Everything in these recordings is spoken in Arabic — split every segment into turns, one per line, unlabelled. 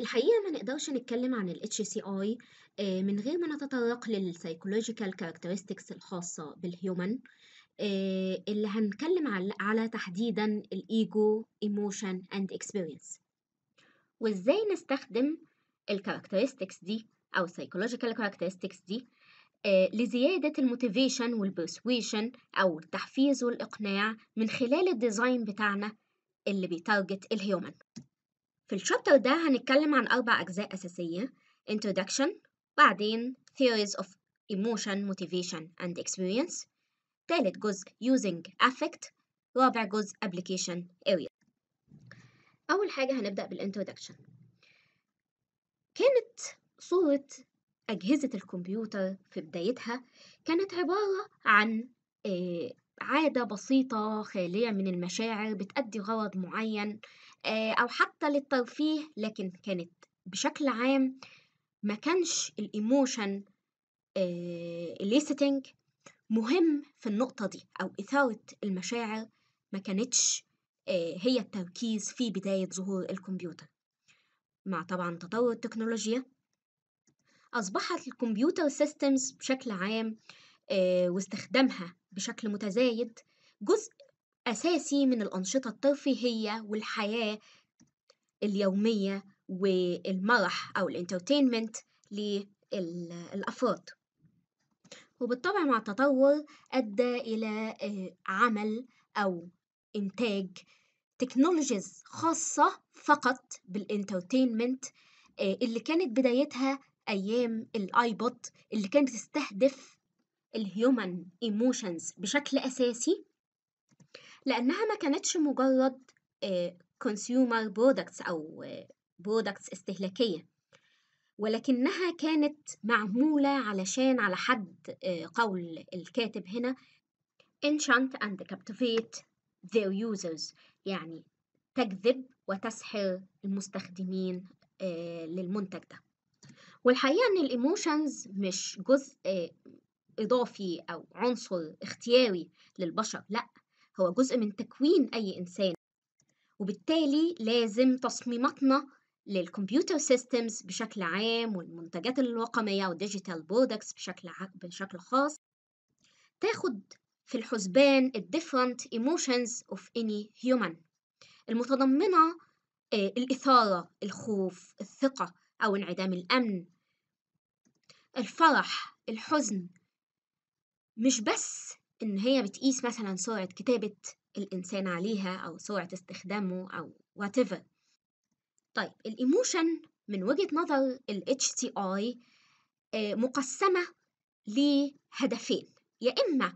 الحقيقة ما نقدرش نتكلم عن ال HCI آه، من غير ما نتطرق لل Psychological Characteristics الخاصة بالهيومن آه، اللي هنتكلم على تحديدا الإيجو Emotion and Experience وإزاي نستخدم characteristics دي أو Psychological Characteristics دي آه، لزيادة الموتيفيشن والبرسويشن أو التحفيز والإقناع من خلال الديزاين بتاعنا اللي بيتارجت الهيومن في الشابتر ده هنتكلم عن أربع أجزاء أساسية Introduction بعدين Theories of Emotion, Motivation and Experience تالت جزء Using Affect رابع جزء Application Area أول حاجة هنبدأ بالإنترودكشن كانت صورة أجهزة الكمبيوتر في بدايتها كانت عبارة عن آه، عادة بسيطة خالية من المشاعر بتأدي غرض معين آه، أو حتى للترفيه لكن كانت بشكل عام ما كانش الإيموشن آه، ليستنج مهم في النقطة دي أو إثارة المشاعر ما كانتش آه، هي التركيز في بداية ظهور الكمبيوتر مع طبعا تطور التكنولوجيا أصبحت الكمبيوتر سيستمز بشكل عام واستخدامها بشكل متزايد جزء أساسي من الأنشطة الترفيهية والحياة اليومية والمرح أو الانترتينمنت للأفراد وبالطبع مع التطور أدى إلى آه، عمل أو إنتاج تكنولوجيز خاصة فقط بالانترتينمنت آه، اللي كانت بدايتها أيام الآيبود اللي كانت بتستهدف الهيومن ايموشنز بشكل أساسي لأنها ما كانتش مجرد آه، consumer products أو آه، products استهلاكية ولكنها كانت معمولة علشان على حد آه، قول الكاتب هنا enchant and captivate their users يعني تجذب وتسحر المستخدمين للمنتج ده والحقيقة إن الإيموشنز مش جزء إضافي أو عنصر اختياري للبشر لأ هو جزء من تكوين أي إنسان وبالتالي لازم تصميماتنا للكمبيوتر سيستمز بشكل عام والمنتجات الرقمية والديجيتال برودكتس بشكل بشكل خاص تاخد في الحسبان different emotions of any human المتضمنة آه، الإثارة الخوف الثقة أو انعدام الأمن الفرح الحزن مش بس إن هي بتقيس مثلا سرعة كتابة الإنسان عليها أو سرعة استخدامه أو whatever طيب الإيموشن من وجهة نظر ال HCI آه، مقسمة لهدفين يا إما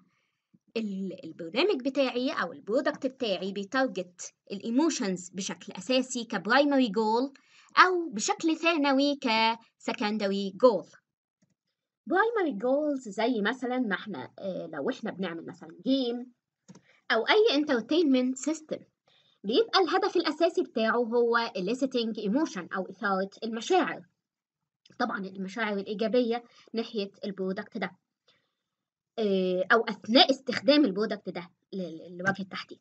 البرنامج بتاعي أو البرودكت بتاعي بيتارجت الإيموشنز بشكل أساسي كبرايمري جول أو بشكل ثانوي كسكندري جول primary goals زي مثلا ما احنا آه، لو احنا بنعمل مثلا جيم او اي entertainment system بيبقى الهدف الاساسي بتاعه هو eliciting emotion او اثاره المشاعر طبعا المشاعر الايجابيه ناحيه البرودكت ده آه، او اثناء استخدام البرودكت ده لوجه التحديد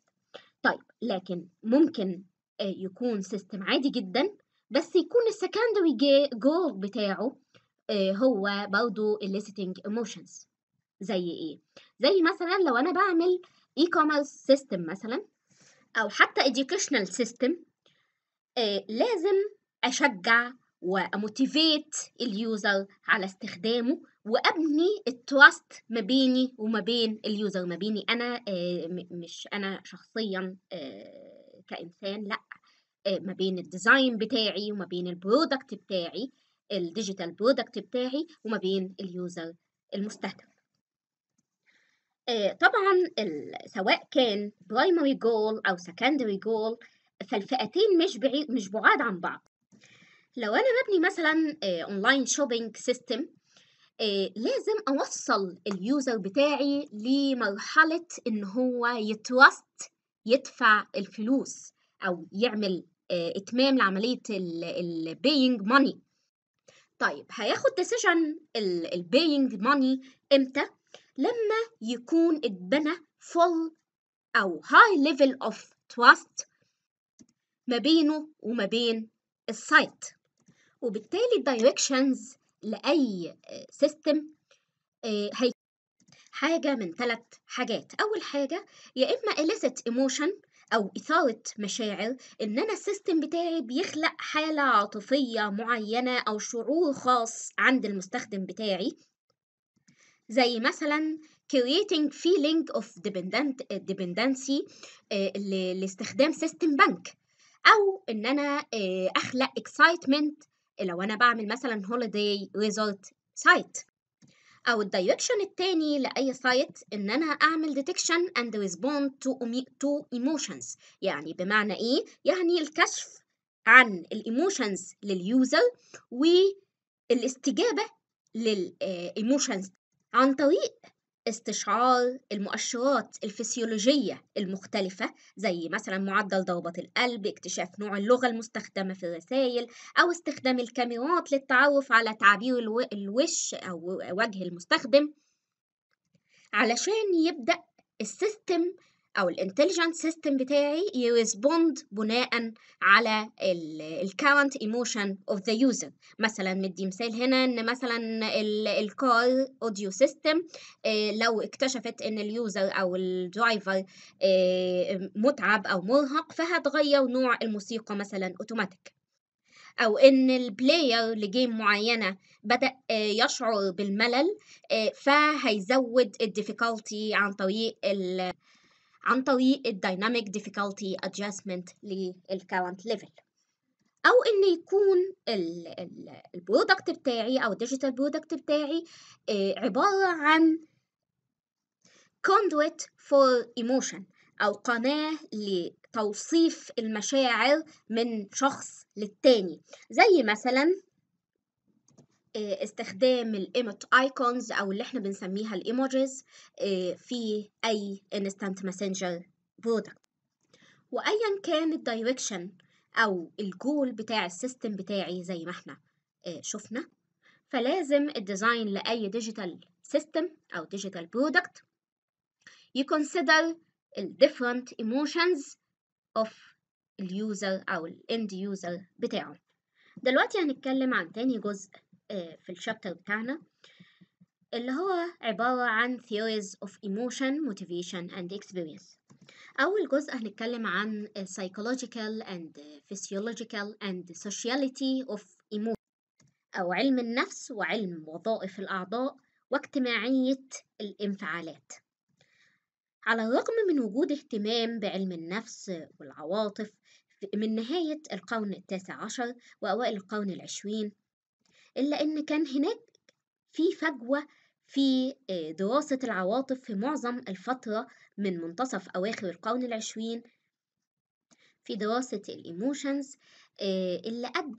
طيب لكن ممكن آه، يكون سيستم عادي جدا بس يكون السكندري جول بتاعه آه، هو برضو eliciting emotions زي ايه زي مثلا لو انا بعمل اي كوميرس سيستم مثلا او حتى educational system آه، لازم اشجع واموتيفيت اليوزر على استخدامه وابني التراست ما بيني وما بين اليوزر ما بيني انا آه، مش انا شخصيا كانسان لا ما بين الديزاين بتاعي وما بين البرودكت بتاعي الديجيتال برودكت بتاعي وما بين اليوزر المستهدف آه، طبعا سواء كان برايمري جول او سكندري جول فالفئتين مش بعيد مش بعاد عن بعض لو انا ببني مثلا اونلاين شوبينج سيستم لازم اوصل اليوزر بتاعي لمرحله ان هو يتراست يدفع الفلوس او يعمل آه، اتمام لعمليه البينج ماني طيب هياخد decision البينج ماني امتى لما يكون اتبنى full او high level of trust ما بينه وما بين السايت وبالتالي الدايركشنز لأي سيستم آه، آه، هي حاجة من ثلاث حاجات أول حاجة يا إما illicit emotion أو إثارة مشاعر إن أنا السيستم بتاعي بيخلق حالة عاطفية معينة أو شعور خاص عند المستخدم بتاعي زي مثلا creating feeling of dependency آه، لاستخدام سيستم بنك أو إن أنا آه، أخلق excitement لو أنا بعمل مثلا holiday resort site او الدايركشن التاني لاي سايت ان انا اعمل ديتكشن اند ريسبوند تو ايموشنز يعني بمعنى ايه يعني الكشف عن الايموشنز لليوزر والاستجابه للايموشنز آه، عن طريق استشعار المؤشرات الفسيولوجية المختلفة زي مثلا معدل ضربات القلب اكتشاف نوع اللغة المستخدمة في الرسائل أو استخدام الكاميرات للتعرف على تعبير الوش أو وجه المستخدم علشان يبدأ السيستم او الانتليجنت سيستم بتاعي يريسبوند بناء على الكرنت ايموشن اوف ذا يوزر مثلا مدي مثال هنا ان مثلا الكار اوديو سيستم لو اكتشفت ان اليوزر او الدرايفر آه، متعب او مرهق فهتغير نوع الموسيقى مثلا اوتوماتيك او ان البلاير لجيم معينه بدا آه، يشعر بالملل آه، فهيزود الديفيكالتي عن طريق عن طريق Dynamic difficulty adjustment للكرنت ليفل او ان يكون البرودكت بتاعي او الديجيتال برودكت بتاعي آه، عباره عن conduit for emotion او قناه لتوصيف المشاعر من شخص للتاني زي مثلا آه، استخدام الايموت ايكونز او اللي احنا بنسميها الايموجز آه، في اي انستانت ماسنجر برودكت وايا كان الدايركشن او الجول بتاع السيستم بتاعي زي ما احنا آه، شفنا فلازم الديزاين لاي ديجيتال سيستم او ديجيتال برودكت يكونسيدر الديفرنت different emotions of اليوزر او الاند يوزر بتاعه دلوقتي هنتكلم عن تاني جزء آه، في الشابتر بتاعنا اللي هو عبارة عن theories of emotion, motivation and experience أول جزء هنتكلم عن psychological and physiological and sociality of emotion أو علم النفس وعلم وظائف الأعضاء واجتماعية الانفعالات على الرغم من وجود اهتمام بعلم النفس والعواطف من نهاية القرن التاسع عشر وأوائل القرن العشرين إلا إن كان هناك في فجوة في آه، دراسة العواطف في معظم الفترة من منتصف أواخر القرن العشرين في دراسة الإيموشنز آه، اللي أدى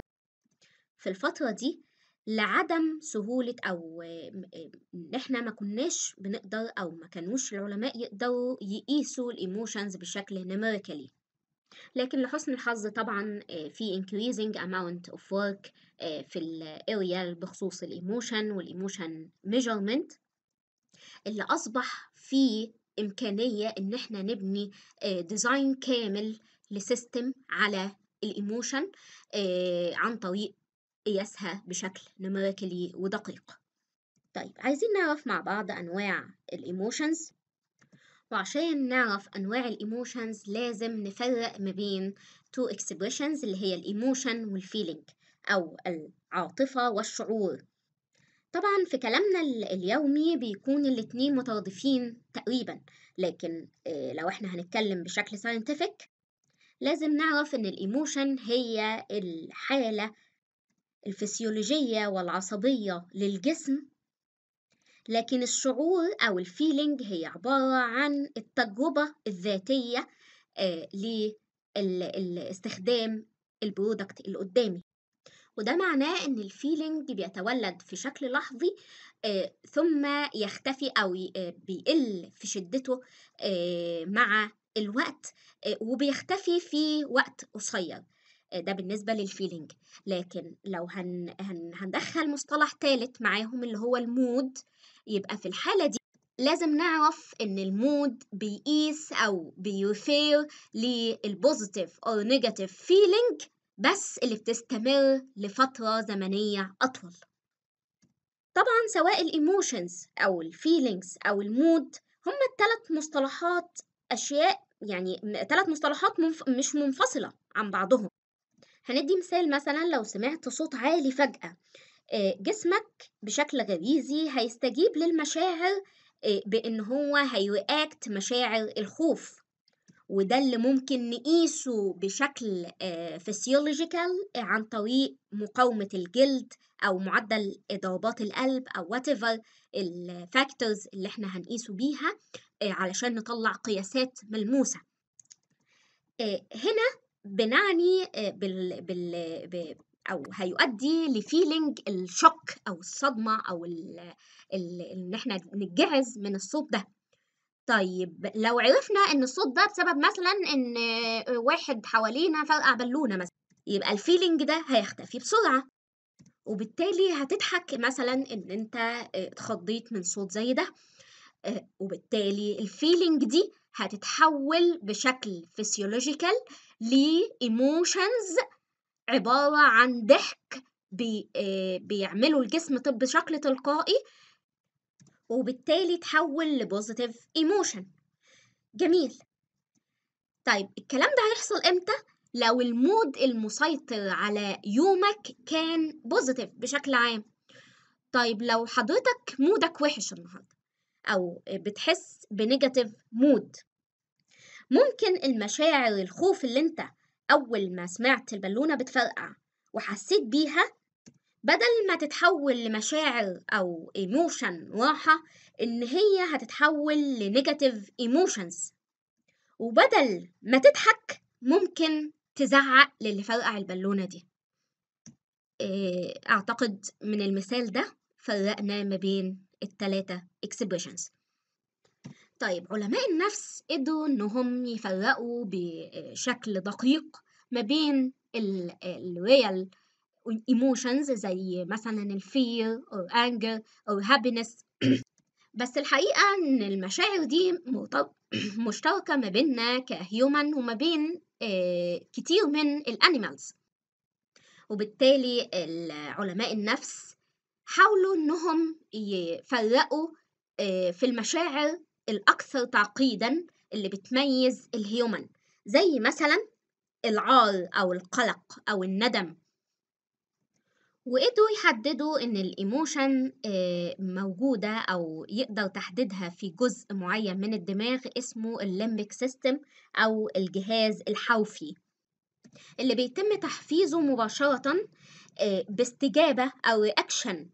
في الفترة دي لعدم سهولة أو إن آه، إحنا ما كناش بنقدر أو ما كانوش العلماء يقدروا يقيسوا الإيموشنز بشكل نمريكالي لكن لحسن الحظ طبعا آه، في increasing amount of work آه، في area بخصوص emotion وال emotion measurement اللي اصبح في امكانيه ان احنا نبني ديزاين آه، كامل لسيستم على الايموشن عن طريق قياسها بشكل نمريكلي ودقيق طيب عايزين نعرف مع بعض انواع الايموشنز وعشان نعرف أنواع الإيموشنز لازم نفرق ما بين two expressions اللي هي الإيموشن والفيلينج أو العاطفة والشعور طبعا في كلامنا اليومي بيكون الاتنين مترادفين تقريبا لكن آه، لو احنا هنتكلم بشكل ساينتفك لازم نعرف ان الايموشن هي الحالة الفسيولوجية والعصبية للجسم لكن الشعور أو الفيلينج هي عبارة عن التجربة الذاتية آه، لاستخدام البرودكت اللي قدامي وده معناه ان الفيلينج بيتولد في شكل لحظي آه، ثم يختفي او آه، بيقل في شدته مع الوقت وبيختفي في وقت قصير ده بالنسبة للفيلينج لكن لو هن... هندخل مصطلح ثالث معاهم اللي هو المود يبقى في الحالة دي لازم نعرف إن المود بيقيس أو بيثير للبوزيتيف أو نيجاتيف فيلينج بس اللي بتستمر لفترة زمنية أطول طبعا سواء الإيموشنز أو الفيلينجز أو المود هما التلات مصطلحات أشياء يعني ثلاث مصطلحات منف... مش منفصلة عن بعضهم هندي مثال مثلا لو سمعت صوت عالي فجأة آه، جسمك بشكل غريزي هيستجيب للمشاعر آه، بإن هو هيرياكت مشاعر الخوف وده اللي ممكن نقيسه بشكل فسيولوجيكال آه، عن طريق مقاومة الجلد أو معدل ضربات القلب أو whatever الفاكتورز اللي احنا هنقيسه بيها علشان نطلع قياسات ملموسة هنا بنعني أو هيؤدي لفيلينج الشوك أو الصدمة أو إن إحنا نتجعز من الصوت ده طيب لو عرفنا ان الصوت ده بسبب مثلا ان واحد حوالينا فرقع بالونه مثلا يبقى الفيلينج ده هيختفي بسرعه وبالتالي هتضحك مثلا ان انت اتخضيت من صوت زي ده وبالتالي الفيلينج دي هتتحول بشكل فيسيولوجيكال لايموشنز عبارة عن ضحك آه، بيعمله الجسم طب بشكل تلقائي وبالتالي تحول لبوزيتيف ايموشن جميل طيب الكلام ده هيحصل امتى لو المود المسيطر على يومك كان بوزيتيف بشكل عام طيب لو حضرتك مودك وحش النهارده او بتحس بنيجاتيف مود ممكن المشاعر الخوف اللي انت أول ما سمعت البالونة بتفرقع وحسيت بيها بدل ما تتحول لمشاعر أو ايموشن راحة إن هي هتتحول لنيجاتيف ايموشنز وبدل ما تضحك ممكن تزعق للي فرقع البالونة دي آه، أعتقد من المثال ده فرقنا ما بين التلاتة expressions طيب علماء النفس قدروا إنهم يفرقوا بشكل دقيق ما بين الريال ايموشنز زي مثلا الفير او انجر او هابينس بس الحقيقه ان المشاعر دي مشتركه ما بيننا كهيومن وما بين آه، كتير من الانيمالز وبالتالي علماء النفس حاولوا انهم يفرقوا آه، في المشاعر الأكثر تعقيدا اللي بتميز الهيومن زي مثلا العار أو القلق أو الندم وقدروا يحددوا إن الإيموشن آه، موجودة أو يقدر تحديدها في جزء معين من الدماغ اسمه الليمبيك سيستم أو الجهاز الحوفي اللي بيتم تحفيزه مباشرة آه، باستجابة أو رياكشن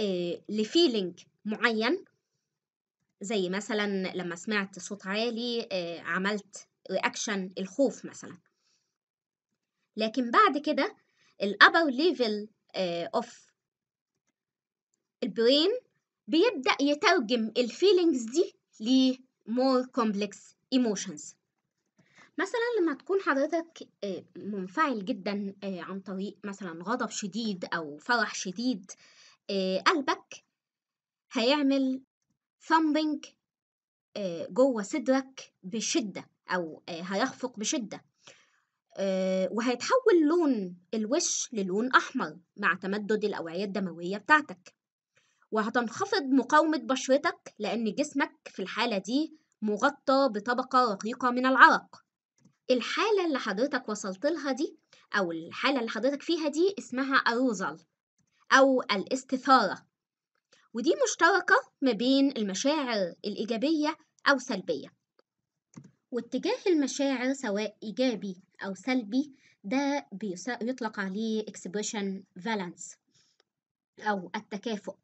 آه، لفيلينج معين زي مثلا لما سمعت صوت عالي آه، عملت رياكشن الخوف مثلا لكن بعد كده ال upper level آه، of البرين بيبدأ يترجم الفيلينجز دي ل more complex emotions مثلا لما تكون حضرتك آه، منفعل جدا عن طريق مثلا غضب شديد أو فرح شديد قلبك هيعمل thumping آه، جوه صدرك بشدة أو آه، هيخفق بشدة آه، وهيتحول لون الوش للون أحمر مع تمدد الأوعية الدموية بتاعتك وهتنخفض مقاومة بشرتك لأن جسمك في الحالة دي مغطى بطبقة رقيقة من العرق الحالة اللي حضرتك وصلت لها دي أو الحالة اللي حضرتك فيها دي اسمها أروزل أو الاستثارة ودي مشتركة ما بين المشاعر الإيجابية أو سلبية واتجاه المشاعر سواء إيجابي أو سلبي ده بيطلق عليه expression balance أو التكافؤ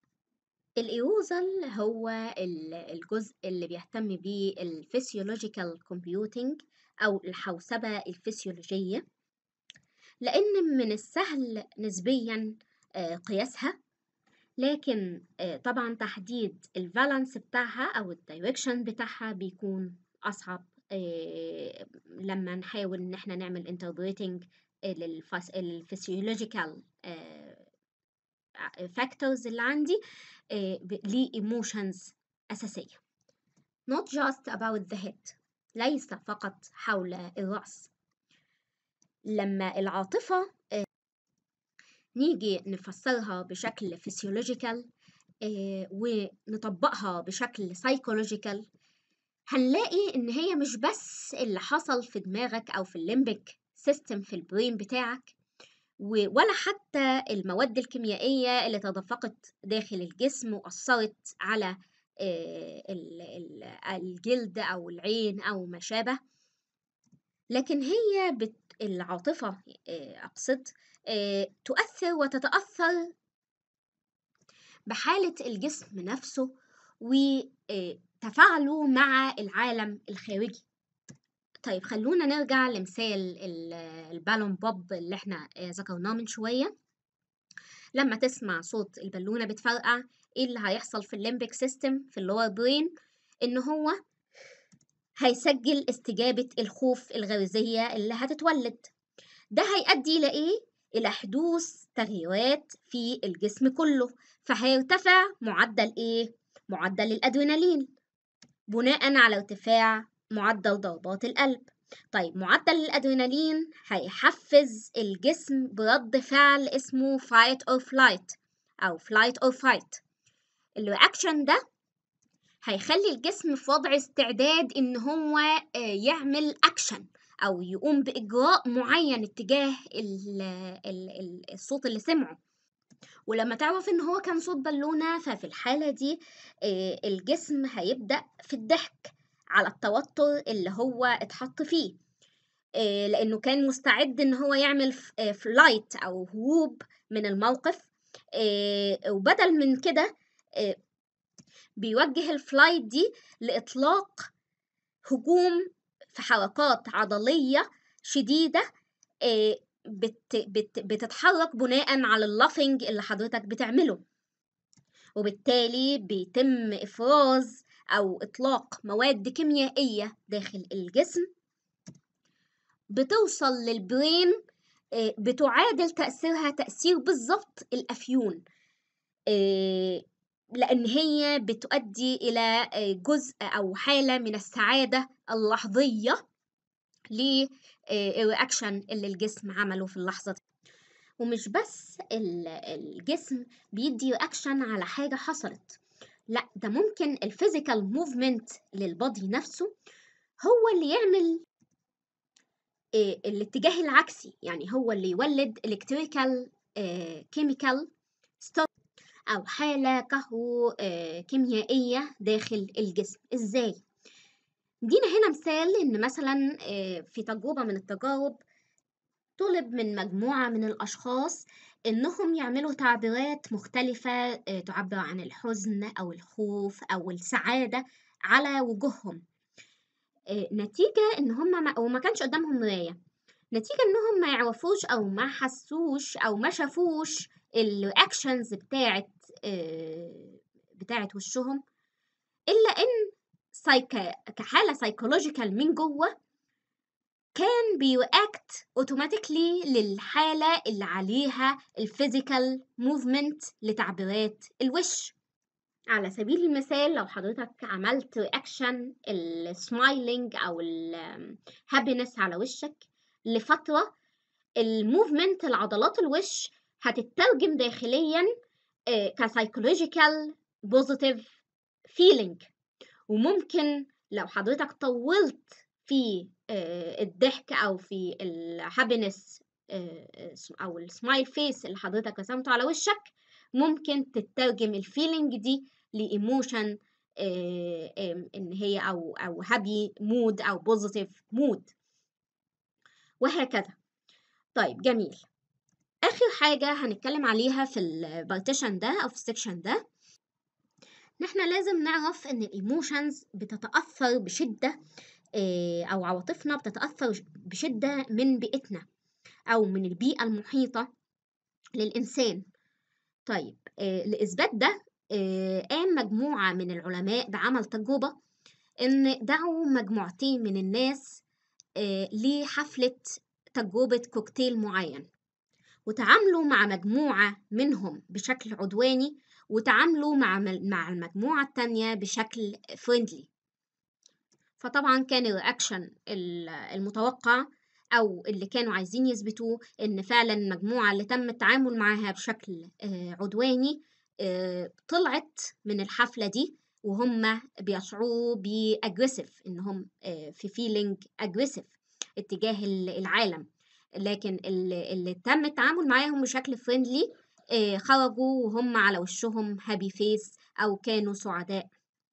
الإيوزل هو الجزء اللي بيهتم بيه الفسيولوجيكال كومبيوتينج أو الحوسبة الفسيولوجية لأن من السهل نسبيا آه، قياسها لكن آه، طبعا تحديد الفالانس بتاعها أو الدايركشن بتاعها بيكون أصعب آه، لما نحاول إن احنا نعمل انتربريتنج للفسيولوجيكال فاكتورز اللي عندي آه، لي ايموشنز أساسية not just about the head ليس فقط حول الرأس لما العاطفة نيجي نفسرها بشكل فيسيولوجيكال آه، ونطبقها بشكل سايكولوجيكال هنلاقي ان هي مش بس اللي حصل في دماغك او في الليمبك سيستم في البرين بتاعك ولا حتى المواد الكيميائية اللي تدفقت داخل الجسم وأثرت على آه، الجلد أو العين أو ما شابه لكن هي العاطفة آه، أقصد آه، تؤثر وتتأثر بحالة الجسم نفسه وتفاعله آه، مع العالم الخارجي طيب خلونا نرجع لمثال البالون بوب اللي احنا آه، ذكرناه من شوية لما تسمع صوت البالونة بتفرقع ايه اللي هيحصل في الليمبك سيستم في اللور برين ان هو هيسجل استجابة الخوف الغريزية اللي هتتولد ده هيؤدي لإيه؟ إلى حدوث تغييرات في الجسم كله فهيرتفع معدل إيه؟ معدل الأدرينالين بناء على ارتفاع معدل ضربات القلب طيب معدل الأدرينالين هيحفز الجسم برد فعل اسمه fight or flight أو flight or fight الرياكشن ده هيخلي الجسم في وضع استعداد إن هو آه، يعمل أكشن أو يقوم بإجراء معين اتجاه ال ال الصوت اللي سمعه ولما تعرف إن هو كان صوت بالونة ففي الحالة دي الجسم هيبدأ في الضحك على التوتر اللي هو اتحط فيه لأنه كان مستعد إن هو يعمل فلايت أو هروب من الموقف وبدل من كده بيوجه الفلايت دي لإطلاق هجوم في حركات عضلية شديدة آه، بتتحرك بناء على اللافنج اللي حضرتك بتعمله وبالتالي بيتم إفراز أو إطلاق مواد كيميائية داخل الجسم بتوصل للبرين آه، بتعادل تأثيرها تأثير بالظبط الأفيون آه، لأن هي بتؤدي إلى آه، جزء أو حالة من السعادة اللحظية للأكشن آه، اللي الجسم عمله في اللحظة دي ومش بس الجسم بيدي أكشن على حاجة حصلت لا ده ممكن الفيزيكال موفمنت للبادي نفسه هو اللي يعمل آه، الاتجاه العكسي يعني هو اللي يولد الكتريكال كيميكال ستوب أو حالة كهو آه، كيميائية داخل الجسم إزاي؟ دينا هنا مثال إن مثلا آه، في تجربة من التجارب طلب من مجموعة من الأشخاص إنهم يعملوا تعبيرات مختلفة آه، تعبر عن الحزن أو الخوف أو السعادة على وجوههم نتيجة إن هم وما كانش قدامهم مراية نتيجة إنهم ما يعرفوش أو ما حسوش أو ما شافوش الأكشنز بتاعت آه، بتاعت وشهم إلا إن سايكا كحالة سايكولوجيكال من جوه كان بيؤكت اوتوماتيكلي للحالة اللي عليها الفيزيكال موفمنت لتعبيرات الوش على سبيل المثال لو حضرتك عملت اكشن السمايلينج او الهابينس على وشك لفترة الموفمنت لعضلات الوش هتترجم داخليا كسايكولوجيكال بوزيتيف فيلينج وممكن لو حضرتك طولت في آه، الضحك او في الهابينس آه، آه، او السمايل فيس اللي حضرتك رسمته على وشك ممكن تترجم الفيلينج دي لايموشن ان هي او او هابي مود او بوزيتيف مود وهكذا طيب جميل آخر حاجة هنتكلم عليها في البارتيشن ده أو في السكشن ده إن إحنا لازم نعرف إن الإيموشنز بتتأثر بشدة آه، أو عواطفنا بتتأثر بشدة من بيئتنا أو من البيئة المحيطة للإنسان طيب آه، لإثبات ده آه، قام مجموعة من العلماء بعمل تجربة إن دعوا مجموعتين من الناس لحفلة تجربة كوكتيل معين وتعاملوا مع مجموعة منهم بشكل عدواني وتعاملوا مع مع المجموعة التانية بشكل فريندلي فطبعا كان الرياكشن المتوقع أو اللي كانوا عايزين يثبتوه إن فعلا المجموعة اللي تم التعامل معاها بشكل آه، عدواني آه، طلعت من الحفلة دي وهم بيشعروا بأجريسيف إن هم في فيلينج أجريسيف اتجاه العالم لكن اللي, اللي تم التعامل معاهم بشكل فريندلي آه، خرجوا وهم على وشهم هابي فيس أو كانوا سعداء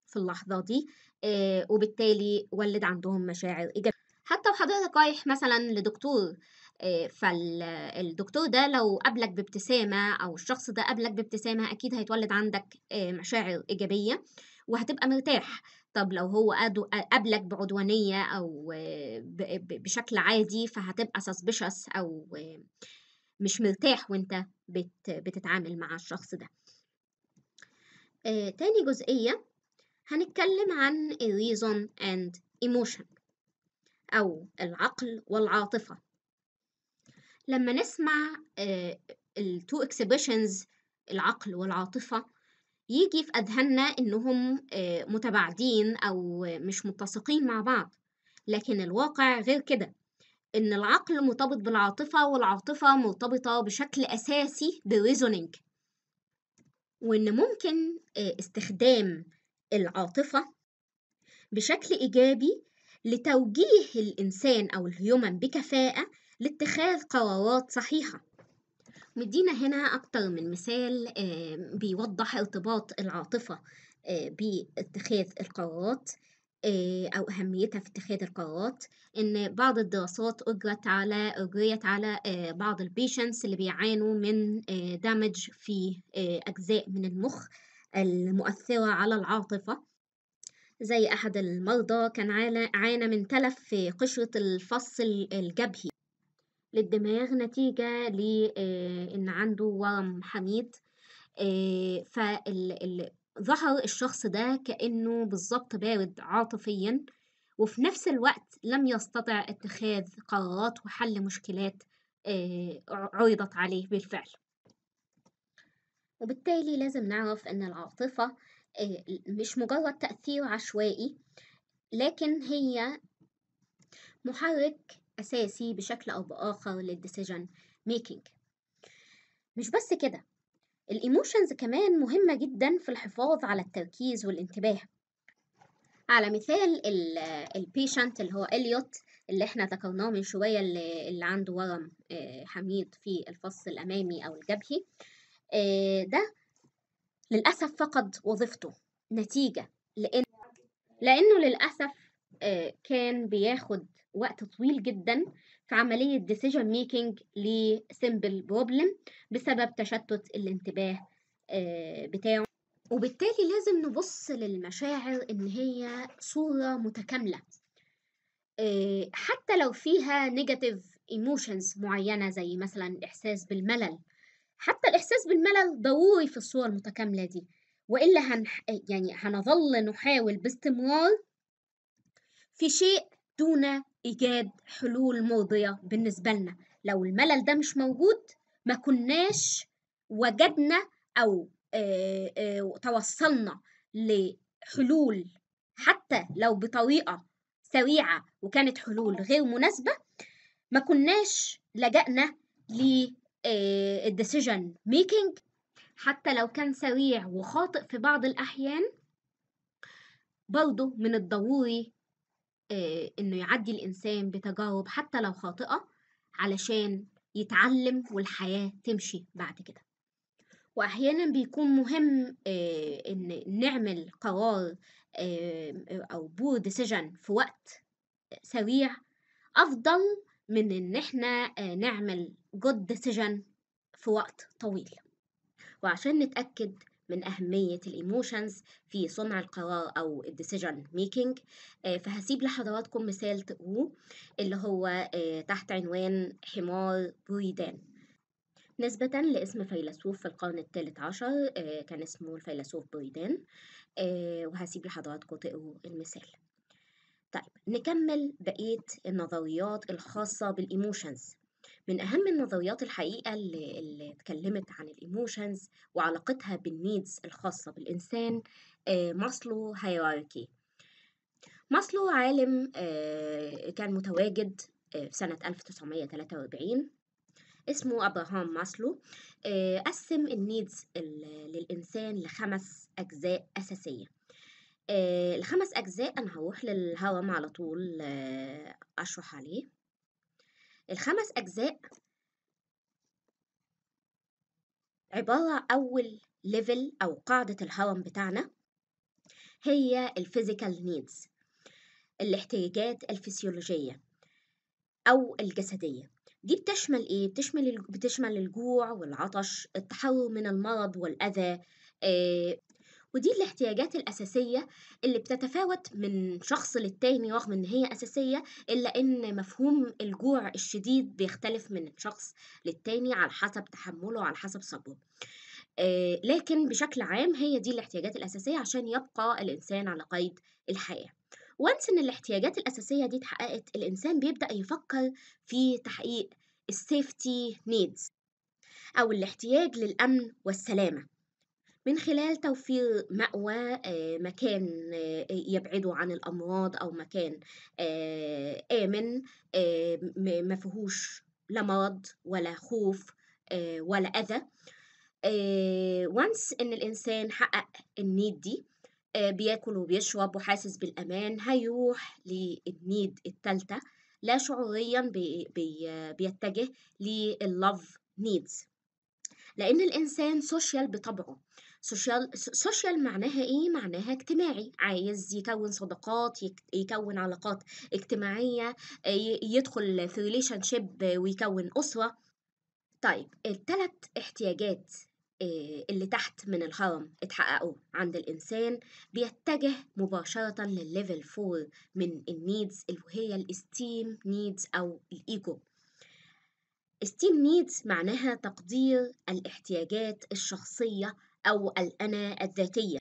في اللحظة دي آه، وبالتالي ولد عندهم مشاعر إيجابية حتى وحضرتك رايح مثلا لدكتور آه، فالدكتور ده لو قابلك بابتسامة أو الشخص ده قابلك بابتسامة أكيد هيتولد عندك مشاعر إيجابية وهتبقى مرتاح طب لو هو قابلك بعدوانية أو بشكل عادي فهتبقى suspicious أو مش مرتاح وانت بتتعامل مع الشخص ده آه، تاني جزئية هنتكلم عن الريزون and emotion أو العقل والعاطفة لما نسمع آه، التو اكسبريشنز العقل والعاطفة يجي في أذهاننا إنهم آه، متباعدين أو مش متسقين مع بعض لكن الواقع غير كده إن العقل مرتبط بالعاطفة والعاطفة مرتبطة بشكل أساسي بالريزونينج وإن ممكن آه، استخدام العاطفة بشكل إيجابي لتوجيه الإنسان أو الهيومن بكفاءة لاتخاذ قرارات صحيحة مدينا هنا أكتر من مثال بيوضح ارتباط العاطفة آه، باتخاذ القرارات آه، أو أهميتها في اتخاذ القرارات إن بعض الدراسات أجرت على أجريت على آه، بعض البيشنس اللي بيعانوا من دامج في أجزاء من المخ المؤثرة على العاطفة زي أحد المرضى كان عانى من تلف في قشرة الفص الجبهي للدماغ نتيجة لإن آه، عنده ورم حميد آه، فظهر الشخص ده كأنه بالظبط بارد عاطفيا وفي نفس الوقت لم يستطع اتخاذ قرارات وحل مشكلات آه، عرضت عليه بالفعل وبالتالي لازم نعرف أن العاطفة مش مجرد تأثير عشوائي لكن هي محرك أساسي بشكل أو بآخر للديسيجن ميكينج مش بس كده الإيموشنز كمان مهمة جدا في الحفاظ على التركيز والانتباه على مثال البيشنت اللي هو إليوت اللي احنا ذكرناه من شوية اللي عنده ورم آه، حميد في الفص الأمامي أو الجبهي آه، ده للأسف فقد وظيفته نتيجة لأن لأنه للأسف آه، كان بياخد وقت طويل جدا في عملية decision making لسيمبل بروبلم بسبب تشتت الانتباه آه، بتاعه وبالتالي لازم نبص للمشاعر إن هي صورة متكاملة آه، حتى لو فيها نيجاتيف ايموشنز معينة زي مثلا الإحساس بالملل حتى الإحساس بالملل ضروري في الصورة المتكاملة دي وإلا هن يعني هنظل نحاول باستمرار في شيء دون إيجاد حلول مرضية بالنسبة لنا لو الملل ده مش موجود ما كناش وجدنا أو آه، آه، توصلنا لحلول حتى لو بطريقة سريعة وكانت حلول غير مناسبة ما كناش لجأنا للديسيجن آه، ميكينج حتى لو كان سريع وخاطئ في بعض الأحيان برضه من الضروري آه، إنه يعدي الإنسان بتجارب حتى لو خاطئة علشان يتعلم والحياة تمشي بعد كده وأحيانا بيكون مهم آه، إن نعمل قرار آه، أو بور ديسيجن في وقت سريع أفضل من إن إحنا نعمل جود ديسيجن في وقت طويل وعشان نتأكد من أهمية الإيموشنز في صنع القرار أو الديسيجن ميكينج آه، فهسيب لحضراتكم مثال تقو اللي هو آه، تحت عنوان حمار بريدان نسبة لاسم فيلسوف في القرن الثالث عشر آه، كان اسمه الفيلسوف بريدان وهسيب لحضراتكم تقو المثال طيب نكمل بقية النظريات الخاصة بالإيموشنز من أهم النظريات الحقيقة اللي, اللي اتكلمت عن الإيموشنز وعلاقتها بالنيدز الخاصة بالإنسان آه، ماسلو هيراركي ماسلو عالم آه، كان متواجد آه، في سنة 1943 اسمه أبراهام ماسلو قسم النيدز للإنسان لخمس أجزاء أساسية الخمس أجزاء أنا هروح للهرم على طول أشرح عليه الخمس أجزاء عبارة أول ليفل أو قاعدة الهرم بتاعنا هي الفيزيكال نيدز الاحتياجات الفسيولوجية أو الجسدية دي بتشمل إيه؟ بتشمل بتشمل الجوع والعطش التحرر من المرض والأذى آه، ودي الاحتياجات الأساسية اللي بتتفاوت من شخص للتاني رغم إن هي أساسية إلا إن مفهوم الجوع الشديد بيختلف من شخص للتاني على حسب تحمله على حسب صبره آه، لكن بشكل عام هي دي الاحتياجات الأساسية عشان يبقى الإنسان على قيد الحياة وانس إن الاحتياجات الأساسية دي اتحققت الإنسان بيبدأ يفكر في تحقيق السيفتي نيدز أو الاحتياج للأمن والسلامة من خلال توفير مأوى آه، مكان آه، يبعده عن الأمراض أو مكان آه، آمن ما فيهوش لا مرض ولا خوف ولا أذى وانس إن الإنسان حقق النيد دي بياكل وبيشرب وحاسس بالأمان هيروح للنيد التالتة لا شعوريا بي بيتجه للوف نيدز لأن الإنسان سوشيال بطبعه سوشيال سوشيال معناها ايه معناها اجتماعي عايز يكون صداقات يكون علاقات اجتماعيه آه، يدخل في ريليشن شيب ويكون اسره طيب التلات احتياجات آه، اللي تحت من الهرم اتحققوا عند الإنسان بيتجه مباشرة للليفل 4 من النيدز اللي هي الاستيم نيدز أو الإيجو استيم نيدز معناها تقدير الاحتياجات الشخصية أو الأنا الذاتية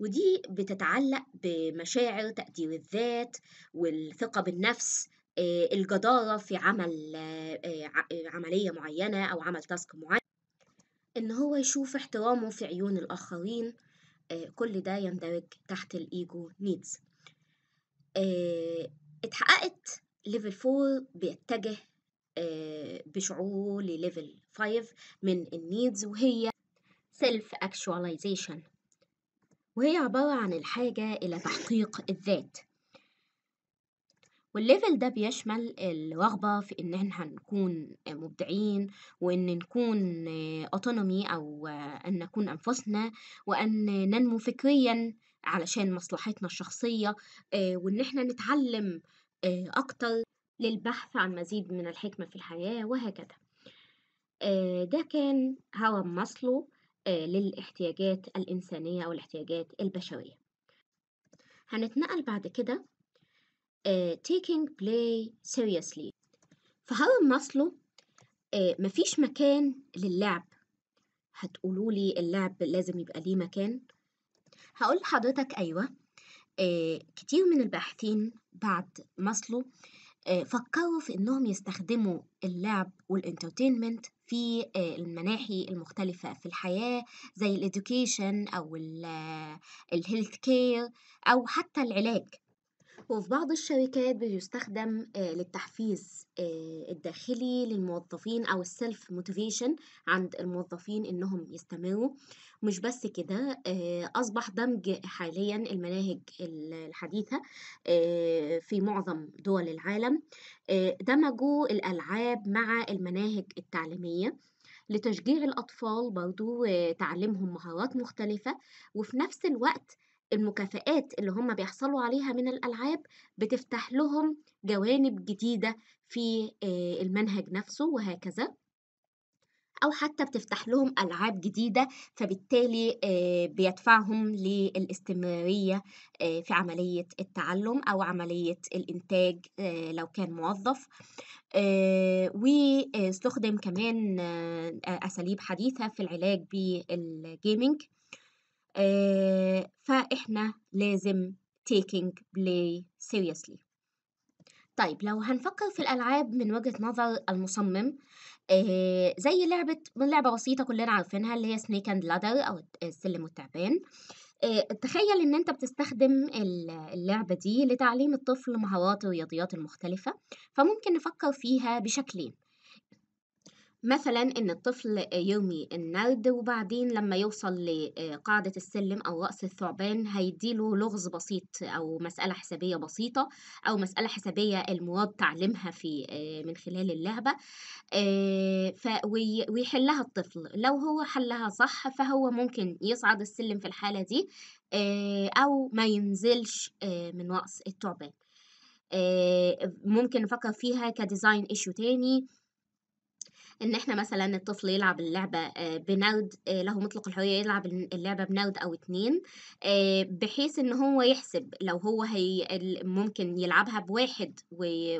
ودي بتتعلق بمشاعر تقدير الذات والثقة بالنفس آه، الجدارة في عمل آه، عملية معينة أو عمل تاسك معين إن هو يشوف احترامه في عيون الآخرين آه، كل ده يندرج تحت الإيجو نيدز اتحققت ليفل 4 بيتجه بشعوره لليفل 5 من النيدز وهي self actualization وهي عبارة عن الحاجة إلى تحقيق الذات والليفل ده بيشمل الرغبة في إن احنا نكون مبدعين وإن نكون autonomy أو أن نكون أنفسنا وأن ننمو فكريا علشان مصلحتنا الشخصية وإن احنا نتعلم أكتر للبحث عن مزيد من الحكمة في الحياة وهكذا ده كان هوا ماسلو آه، للاحتياجات الإنسانية أو الاحتياجات البشرية هنتنقل بعد كده آه، taking play seriously فهذا ماسلو آه، مفيش مكان للعب هتقولوا لي اللعب لازم يبقى ليه مكان هقول لحضرتك أيوة كتير من الباحثين بعد ماسلو فكروا في إنهم يستخدموا اللعب والانترتينمنت في آه، المناحي المختلفة في الحياة زي الإدوكيشن أو الهيلث آه، كير أو حتى العلاج وفي بعض الشركات بيستخدم آه، للتحفيز آه، الداخلي للموظفين أو السلف موتيفيشن عند الموظفين إنهم يستمروا مش بس كده آه، أصبح دمج حاليا المناهج الحديثة في معظم دول العالم دمجوا الألعاب مع المناهج التعليمية لتشجيع الأطفال برضو تعلمهم مهارات مختلفة وفي نفس الوقت المكافآت اللي هم بيحصلوا عليها من الألعاب بتفتح لهم جوانب جديدة في آه، المنهج نفسه وهكذا أو حتى بتفتح لهم ألعاب جديدة فبالتالي آه، بيدفعهم للاستمرارية آه، في عملية التعلم أو عملية الإنتاج لو كان موظف واستخدم كمان أساليب حديثة في العلاج بالجيمنج آه، فإحنا لازم taking play seriously طيب لو هنفكر في الألعاب من وجهة نظر المصمم آه زي لعبة لعبة بسيطة كلنا عارفينها اللي هي سنيك اند لادر أو السلم والتعبان آه تخيل إن أنت بتستخدم اللعبة دي لتعليم الطفل مهارات الرياضيات المختلفة فممكن نفكر فيها بشكلين مثلا ان الطفل يرمي النرد وبعدين لما يوصل لقاعدة آه، السلم او رأس الثعبان هيديله لغز بسيط او مسألة حسابية بسيطة او مسألة حسابية المراد تعلمها في آه، من خلال اللعبة آه، ويحلها الطفل لو هو حلها صح فهو ممكن يصعد السلم في الحالة دي او ما ينزلش من رأس الثعبان ممكن نفكر فيها كديزاين ايشو تاني ان احنا مثلا الطفل يلعب اللعبه بنود له مطلق الحريه يلعب اللعبه بنود او اتنين بحيث ان هو يحسب لو هو هي ممكن يلعبها بواحد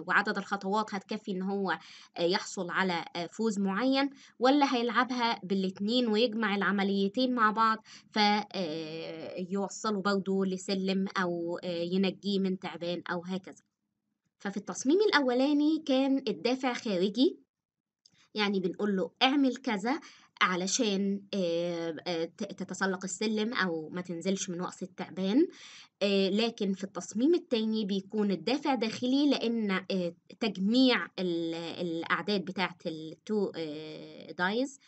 وعدد الخطوات هتكفي ان هو يحصل على فوز معين ولا هيلعبها بالاتنين ويجمع العمليتين مع بعض فيوصله برضه لسلم او ينجيه من تعبان او هكذا ففي التصميم الأولاني كان الدافع خارجي يعني بنقول له اعمل كذا علشان آه، آه، تتسلق السلم أو ما تنزلش من وقص التعبان آه، لكن في التصميم التاني بيكون الدافع داخلي لأن تجميع الأعداد بتاعة التو دايز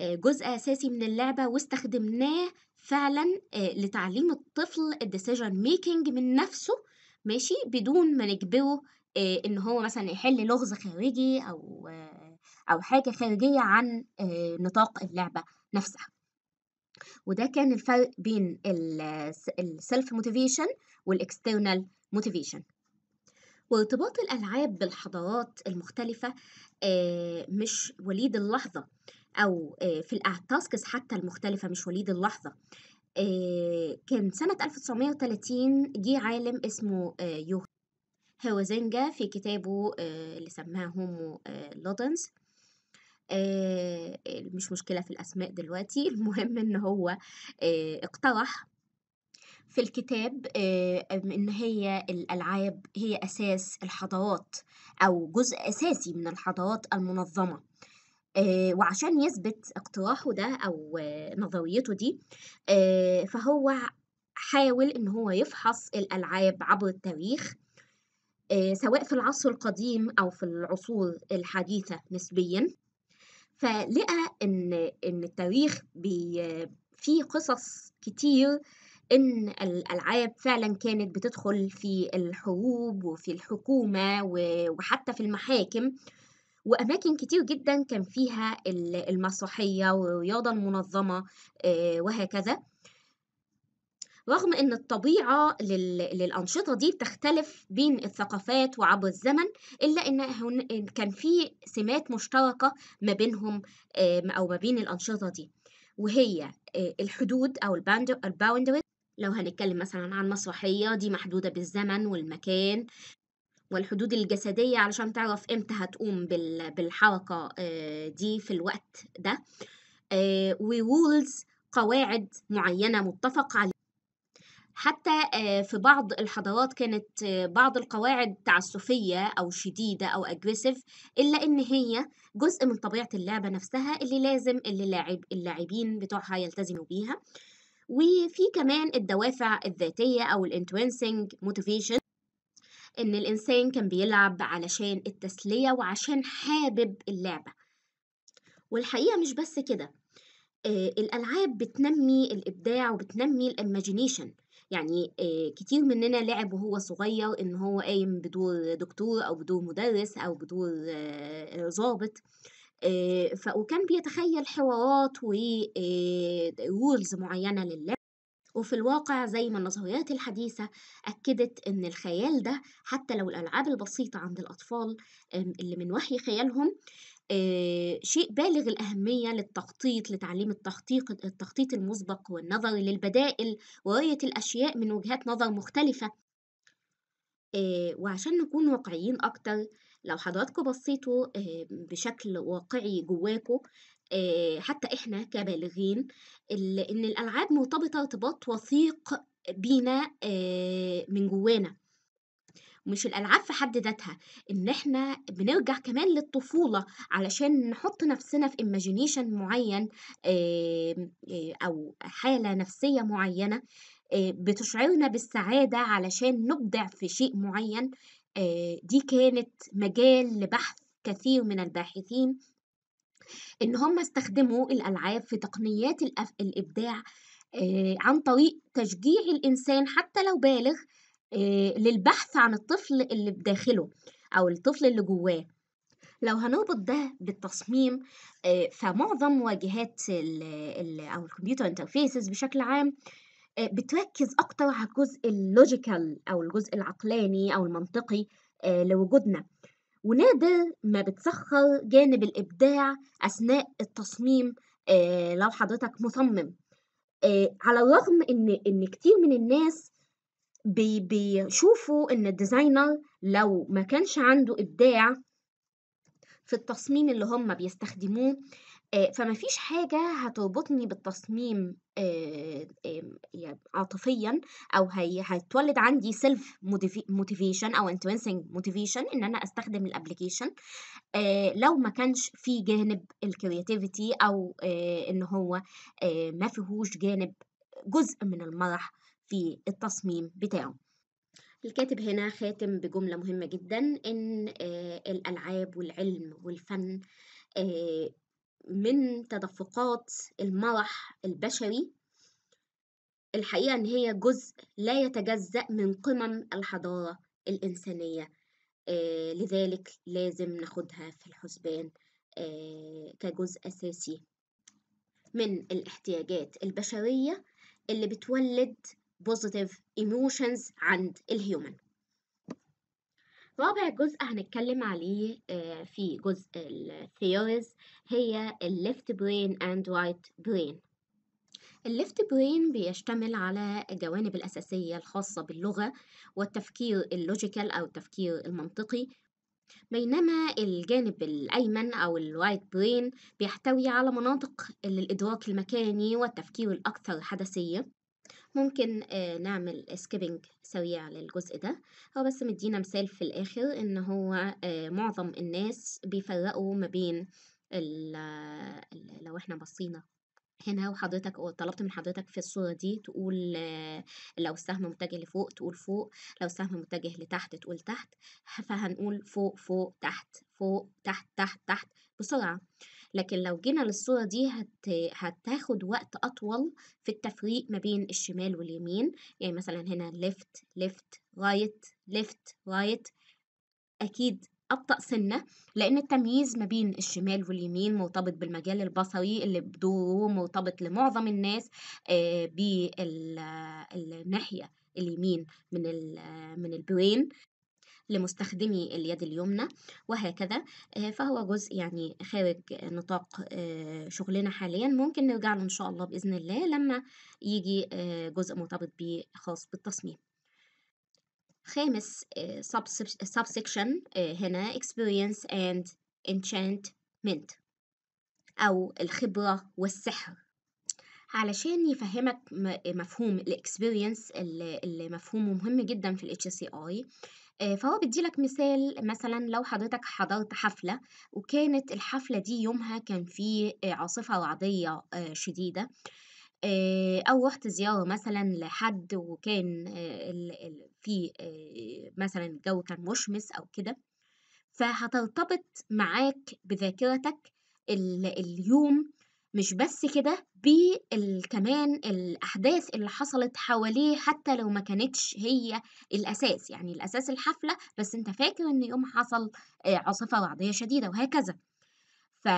جزء أساسي من اللعبة واستخدمناه فعلا لتعليم الطفل الديسيجن ميكنج من نفسه ماشي بدون ما نجبره آه، ان هو مثلا يحل لغز خارجي او آه، او حاجه خارجيه عن آه، نطاق اللعبه نفسها وده كان الفرق بين السيلف موتيفيشن والاكسترنال موتيفيشن وارتباط الالعاب بالحضارات المختلفه مش وليد اللحظه او في الاعتاسكس حتى المختلفه مش وليد اللحظه كان سنة 1930 جه عالم اسمه يوه زنجا في كتابه آه، اللي سماه هومو آه، لودنز آه، مش مشكلة في الأسماء دلوقتي المهم إن هو اقترح في الكتاب إن هي الألعاب هي أساس الحضارات أو جزء أساسي من الحضارات المنظمة وعشان يثبت اقتراحه ده أو نظريته دي فهو حاول إن هو يفحص الألعاب عبر التاريخ آه، سواء في العصر القديم أو في العصور الحديثة نسبيا فلقى إن إن التاريخ في فيه قصص كتير إن الألعاب فعلا كانت بتدخل في الحروب وفي الحكومة وحتى في المحاكم وأماكن كتير جدا كان فيها المسرحية والرياضة المنظمة آه، وهكذا رغم أن الطبيعة للأنشطة دي بتختلف بين الثقافات وعبر الزمن إلا أن كان في سمات مشتركة ما بينهم أو ما بين الأنشطة دي وهي آه، الحدود أو الباوندري لو هنتكلم مثلا عن مسرحية دي محدودة بالزمن والمكان والحدود الجسدية علشان تعرف امتى هتقوم بالحركة آه، دي في الوقت ده آه، ورولز قواعد معينة متفق عليها حتى آه، في بعض الحضارات كانت آه، بعض القواعد تعسفية أو شديدة أو أجريسيف إلا إن هي جزء من طبيعة اللعبة نفسها اللي لازم اللي اللاعبين بتوعها يلتزموا بيها وفي كمان الدوافع الذاتية أو الانترنسنج موتيفيشن إن الإنسان كان بيلعب علشان التسلية وعشان حابب اللعبة والحقيقة مش بس كده آه، الألعاب بتنمي الإبداع وبتنمي الإماجينيشن يعني كتير مننا لعب وهو صغير ان هو قايم بدور دكتور او بدور مدرس او بدور ظابط وكان بيتخيل حوارات ورولز معينة للعب وفي الواقع زي ما النظريات الحديثة أكدت إن الخيال ده حتى لو الألعاب البسيطة عند الأطفال آمم، اللي من وحي خيالهم شيء بالغ الأهمية للتخطيط لتعليم التخطيط التخطيط المسبق والنظر للبدائل ورؤية الأشياء من وجهات نظر مختلفة وعشان نكون واقعيين أكتر لو حضراتكم بصيتوا بشكل واقعي جواكوا حتى إحنا كبالغين إن الألعاب مرتبطة ارتباط وثيق بينا من جوانا مش الألعاب في حد ذاتها إن إحنا بنرجع كمان للطفولة علشان نحط نفسنا في إيماجينيشن معين آه، أو حالة نفسية معينة آه، بتشعرنا بالسعادة علشان نبدع في شيء معين آه، دي كانت مجال لبحث كثير من الباحثين إن هم استخدموا الألعاب في تقنيات الإبداع عن طريق تشجيع الإنسان حتى لو بالغ آه، للبحث عن الطفل اللي بداخله أو الطفل اللي جواه لو هنربط ده بالتصميم آه، فمعظم واجهات الـ الـ أو الكمبيوتر انترفيسز بشكل عام آه، بتركز أكتر على الجزء اللوجيكال أو الجزء العقلاني أو المنطقي لوجودنا ونادر ما بتسخر جانب الإبداع أثناء التصميم لو حضرتك مصمم على الرغم إن إن كتير من الناس بي بيشوفوا ان الديزاينر لو ما كانش عنده ابداع في التصميم اللي هم بيستخدموه آه، فما فيش حاجة هتربطني بالتصميم آه، آه، يعني عاطفيا أو هي هتولد عندي سيلف موتيفيشن أو انتوينسنج موتيفيشن إن أنا أستخدم الأبليكيشن لو ما كانش في جانب الكرياتيفيتي أو إن هو ما فيهوش جانب جزء من المرح في التصميم بتاعه الكاتب هنا خاتم بجملة مهمة جدا إن آه، الألعاب والعلم والفن آه، من تدفقات المرح البشري الحقيقة إن هي جزء لا يتجزأ من قمم الحضارة الإنسانية آه، لذلك لازم ناخدها في الحسبان كجزء أساسي من الاحتياجات البشرية اللي بتولد positive emotions عند الهيومن رابع جزء هنتكلم عليه آه، في جزء الثيوريز هي الليفت برين اند رايت برين الليفت برين بيشتمل على الجوانب الأساسية الخاصة باللغة والتفكير اللوجيكال أو التفكير المنطقي بينما الجانب الأيمن أو الرايت برين بيحتوي على مناطق للإدراك المكاني والتفكير الأكثر حدسية ممكن آه، نعمل سكيبنج سريع للجزء ده هو بس مدينا مثال في الآخر إن هو آه، معظم الناس بيفرقوا ما بين لو إحنا بصينا هنا وحضرتك طلبت من حضرتك في الصورة دي تقول آه، لو السهم متجه لفوق تقول فوق لو السهم متجه لتحت تقول تحت فهنقول فوق فوق تحت فوق تحت تحت تحت بسرعة لكن لو جينا للصورة دي هت... هتاخد وقت أطول في التفريق ما بين الشمال واليمين يعني مثلا هنا left left right left right أكيد أبطأ سنة لأن التمييز ما بين الشمال واليمين مرتبط بالمجال البصري اللي بدوره مرتبط لمعظم الناس آه، بالناحية اليمين من من البرين لمستخدمي اليد اليمنى وهكذا آه، فهو جزء يعني خارج نطاق آه، شغلنا حاليا ممكن نرجع له إن شاء الله بإذن الله لما يجي آه، جزء مرتبط بيه خاص بالتصميم خامس سب سكشن هنا experience and enchantment أو الخبرة والسحر علشان يفهمك مفهوم الاكسبيرينس اللي مفهومه مهم جدا في الاتش سي اي آه، فهو بدي بيديلك مثال مثلا لو حضرتك حضرت حفلة وكانت الحفلة دي يومها كان في آه، عاصفة رعدية آه، شديدة أو رحت زيارة مثلا لحد وكان في مثلا الجو كان مشمس أو كده فهترتبط معاك بذاكرتك اليوم مش بس كده بالكمان الأحداث اللي حصلت حواليه حتى لو ما كانتش هي الأساس يعني الأساس الحفلة بس أنت فاكر إن يوم حصل آه، عاصفة رعديه شديدة وهكذا ف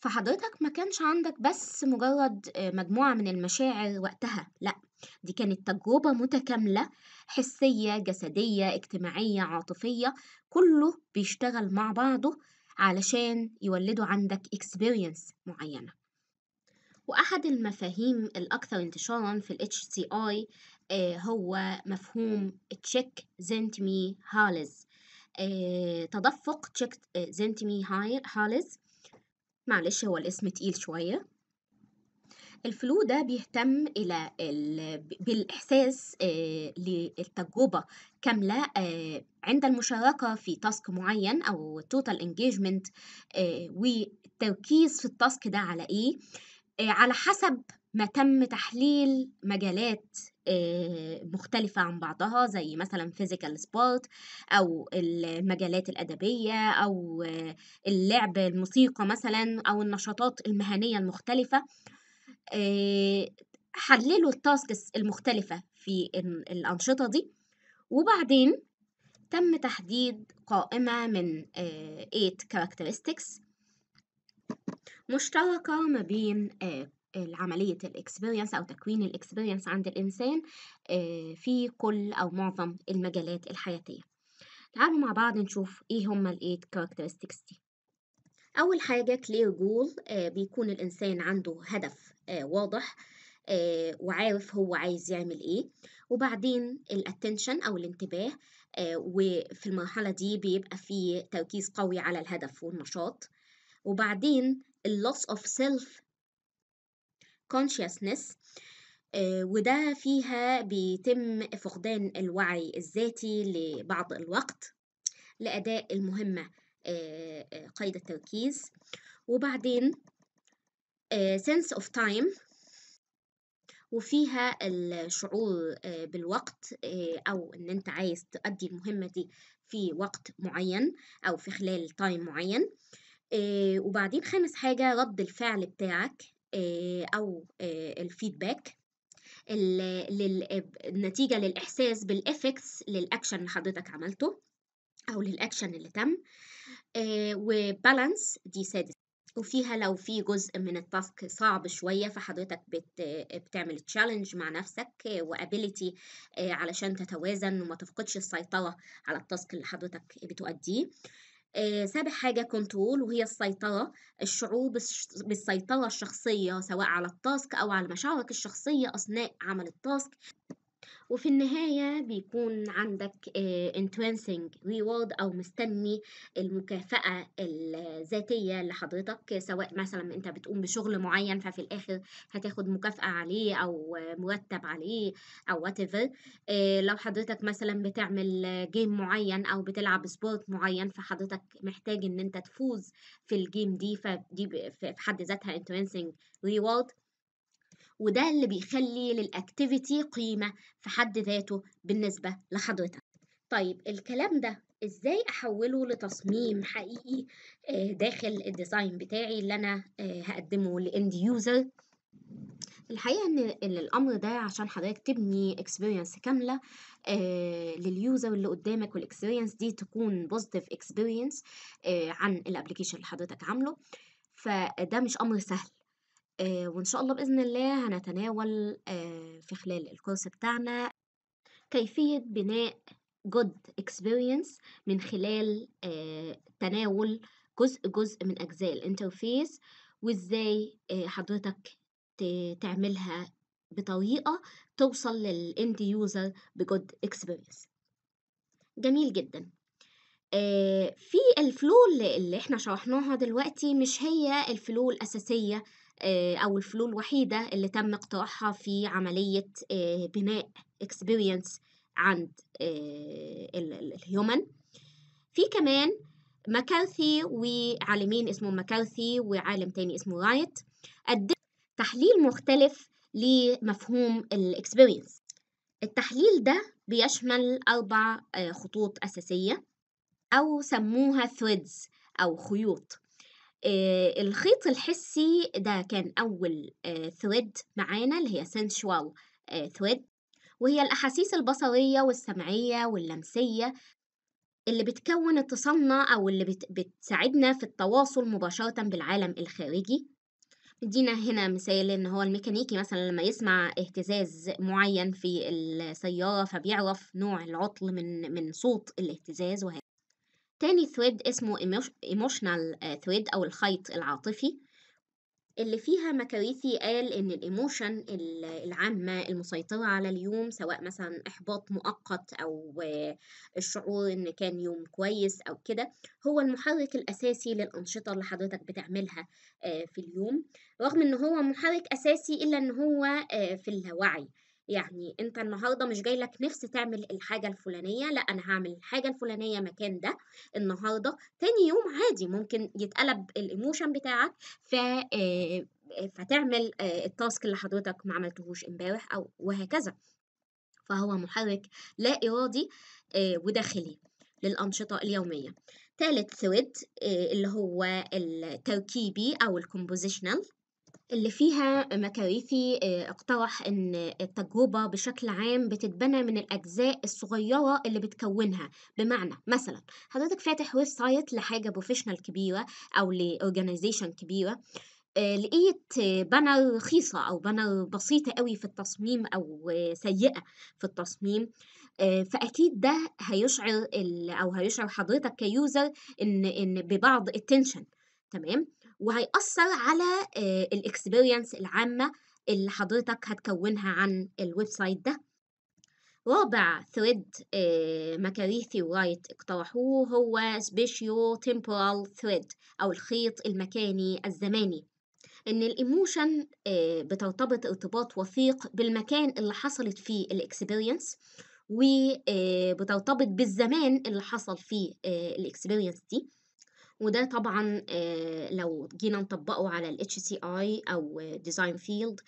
فحضرتك ما كانش عندك بس مجرد آه، مجموعة من المشاعر وقتها لأ دي كانت تجربة متكاملة حسية جسدية اجتماعية عاطفية كله بيشتغل مع بعضه علشان يولدوا عندك experience معينة وأحد المفاهيم الأكثر انتشارا في ال HCI آه، هو مفهوم تشيك زنتمي هالز آه، تدفق تشيك زنتمي هالز معلش هو الاسم تقيل شوية الفلو ده بيهتم إلى بالإحساس آه، للتجربة كاملة عند المشاركة في تاسك معين أو total engagement آه، والتركيز في التاسك ده على إيه آه، على حسب ما تم تحليل مجالات آه، مختلفة عن بعضها زي مثلا فيزيكال سبورت أو المجالات الأدبية أو اللعب الموسيقى مثلا أو النشاطات المهنية المختلفة حللوا التاسكس المختلفة في الأنشطة دي وبعدين تم تحديد قائمة من 8 آه, characteristics مشتركة ما بين آه, عملية الإكسبيرينس أو تكوين الإكسبيرينس عند الإنسان آه, في كل أو معظم المجالات الحياتية تعالوا مع بعض نشوف إيه هما 8 characteristics دي أول حاجة كلير جول بيكون الإنسان عنده هدف واضح وعارف هو عايز يعمل إيه وبعدين الاتنشن أو الانتباه آه، وفي المرحلة دي بيبقى في تركيز قوي على الهدف والنشاط وبعدين loss of self consciousness آه، وده فيها بيتم فقدان الوعي الذاتي لبعض الوقت لأداء المهمة آه، قيد التركيز وبعدين sense of time وفيها الشعور آه، بالوقت آه، أو إن أنت عايز تأدي المهمة دي في وقت معين أو في خلال تايم معين آه، وبعدين خامس حاجة رد الفعل بتاعك أو الفيدباك النتيجة للإحساس بالإفكتس للأكشن اللي حضرتك عملته أو للأكشن اللي تم وبالانس دي سادس وفيها لو في جزء من التاسك صعب شوية فحضرتك بت بتعمل تشالنج مع نفسك وابيليتي آه، علشان تتوازن وما تفقدش السيطرة على التاسك اللي حضرتك بتؤديه آه، سابع حاجة كنترول وهي السيطرة الشعور بالسيطرة الشخصية سواء على التاسك أو على مشاعرك الشخصية أثناء عمل التاسك وفي النهاية بيكون عندك انتوانسنج آه، ريورد أو مستني المكافأة الذاتية لحضرتك سواء مثلا أنت بتقوم بشغل معين ففي الآخر هتاخد مكافأة عليه أو مرتب عليه أو whatever آه، لو حضرتك مثلا بتعمل جيم معين أو بتلعب سبورت معين فحضرتك محتاج إن أنت تفوز في الجيم دي فدي في حد ذاتها انتوانسنج ريورد وده اللي بيخلي للاكتيفيتي قيمة في حد ذاته بالنسبة لحضرتك طيب الكلام ده ازاي احوله لتصميم حقيقي آه، داخل الديزاين بتاعي اللي انا آه، هقدمه لاند يوزر الحقيقه ان الامر ده عشان حضرتك تبني اكسبيرينس كامله آه، لليوزر اللي قدامك والاكسبيرينس دي تكون بوزيتيف اكسبيرينس عن الابلكيشن اللي حضرتك عامله فده مش امر سهل آه، وإن شاء الله بإذن الله هنتناول آه، في خلال الكورس بتاعنا كيفية بناء جود اكسبيرينس من خلال آه، تناول جزء جزء من أجزاء الانترفيس وإزاي حضرتك تعملها بطريقة توصل للإند يوزر بجود اكسبيرينس جميل جدا في الفلو اللي احنا شرحناها دلوقتي مش هي الفلو الأساسية آه، أو الفلو الوحيدة اللي تم اقتراحها في عملية آه، بناء experience عند آه، الهيومن في كمان مكارثي وعالمين اسمه مكارثي وعالم تاني اسمه رايت قدم تحليل مختلف لمفهوم الاكسبيرينس التحليل ده بيشمل أربع خطوط أساسية أو سموها ثريدز أو خيوط آه، الخيط الحسي ده كان أول ثريد آه، معانا اللي هي سنشوال آه، ثريد وهي الأحاسيس البصرية والسمعية واللمسية اللي بتكون اتصالنا أو اللي بتساعدنا في التواصل مباشرة بالعالم الخارجي ادينا هنا مثال ان هو الميكانيكي مثلا لما يسمع اهتزاز معين في السياره فبيعرف نوع العطل من من صوت الاهتزاز وهكذا تاني ثريد اسمه ايموشنال ثريد او الخيط العاطفي اللي فيها مكاريثي قال ان الايموشن العامه المسيطره على اليوم سواء مثلا احباط مؤقت او الشعور ان كان يوم كويس او كده هو المحرك الاساسي للانشطه اللي حضرتك بتعملها آه، في اليوم رغم ان هو محرك اساسي الا ان هو آه، في الوعي يعني انت النهارده مش جاي لك نفس تعمل الحاجه الفلانيه لا انا هعمل الحاجه الفلانيه مكان ده النهارده تاني يوم عادي ممكن يتقلب الايموشن بتاعك ف آه، آه، فتعمل آه، التاسك اللي حضرتك ما عملتهوش امبارح او وهكذا فهو محرك لا ارادي وداخلي للانشطه اليوميه ثالث ثريد اللي هو التركيبي او الكومبوزيشنال اللي فيها مكاريثي آه، اقترح إن التجربة بشكل عام بتتبنى من الأجزاء الصغيرة اللي بتكونها بمعنى مثلا حضرتك فاتح ويب سايت لحاجة بروفيشنال كبيرة أو لأورجانيزيشن كبيرة آه، لقيت بانر رخيصة أو بانر بسيطة قوي في التصميم أو سيئة في التصميم آه، فأكيد ده هيشعر أو هيشعر حضرتك كيوزر إن إن ببعض التنشن تمام وهيأثر على آه، الاكسبيرينس العامة اللي حضرتك هتكونها عن الويب سايت ده رابع ثريد مكاريثي ورايت اقترحوه هو سبيشيو تمبورال ثريد أو الخيط المكاني الزماني إن الإيموشن آه، بترتبط ارتباط وثيق بالمكان اللي حصلت فيه الإكسبيرينس وبترتبط آه، بالزمان اللي حصل فيه الإكسبيرينس دي وده طبعا لو جينا نطبقه على ال HCI أو Design Field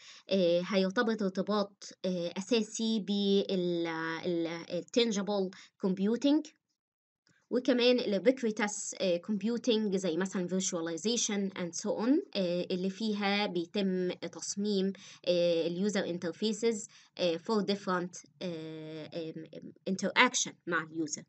هيرتبط ارتباط أساسي بال Tangible Computing وكمان Ubiquitous Computing زي مثلا Virtualization and so on اللي فيها بيتم تصميم User Interfaces for different interaction مع User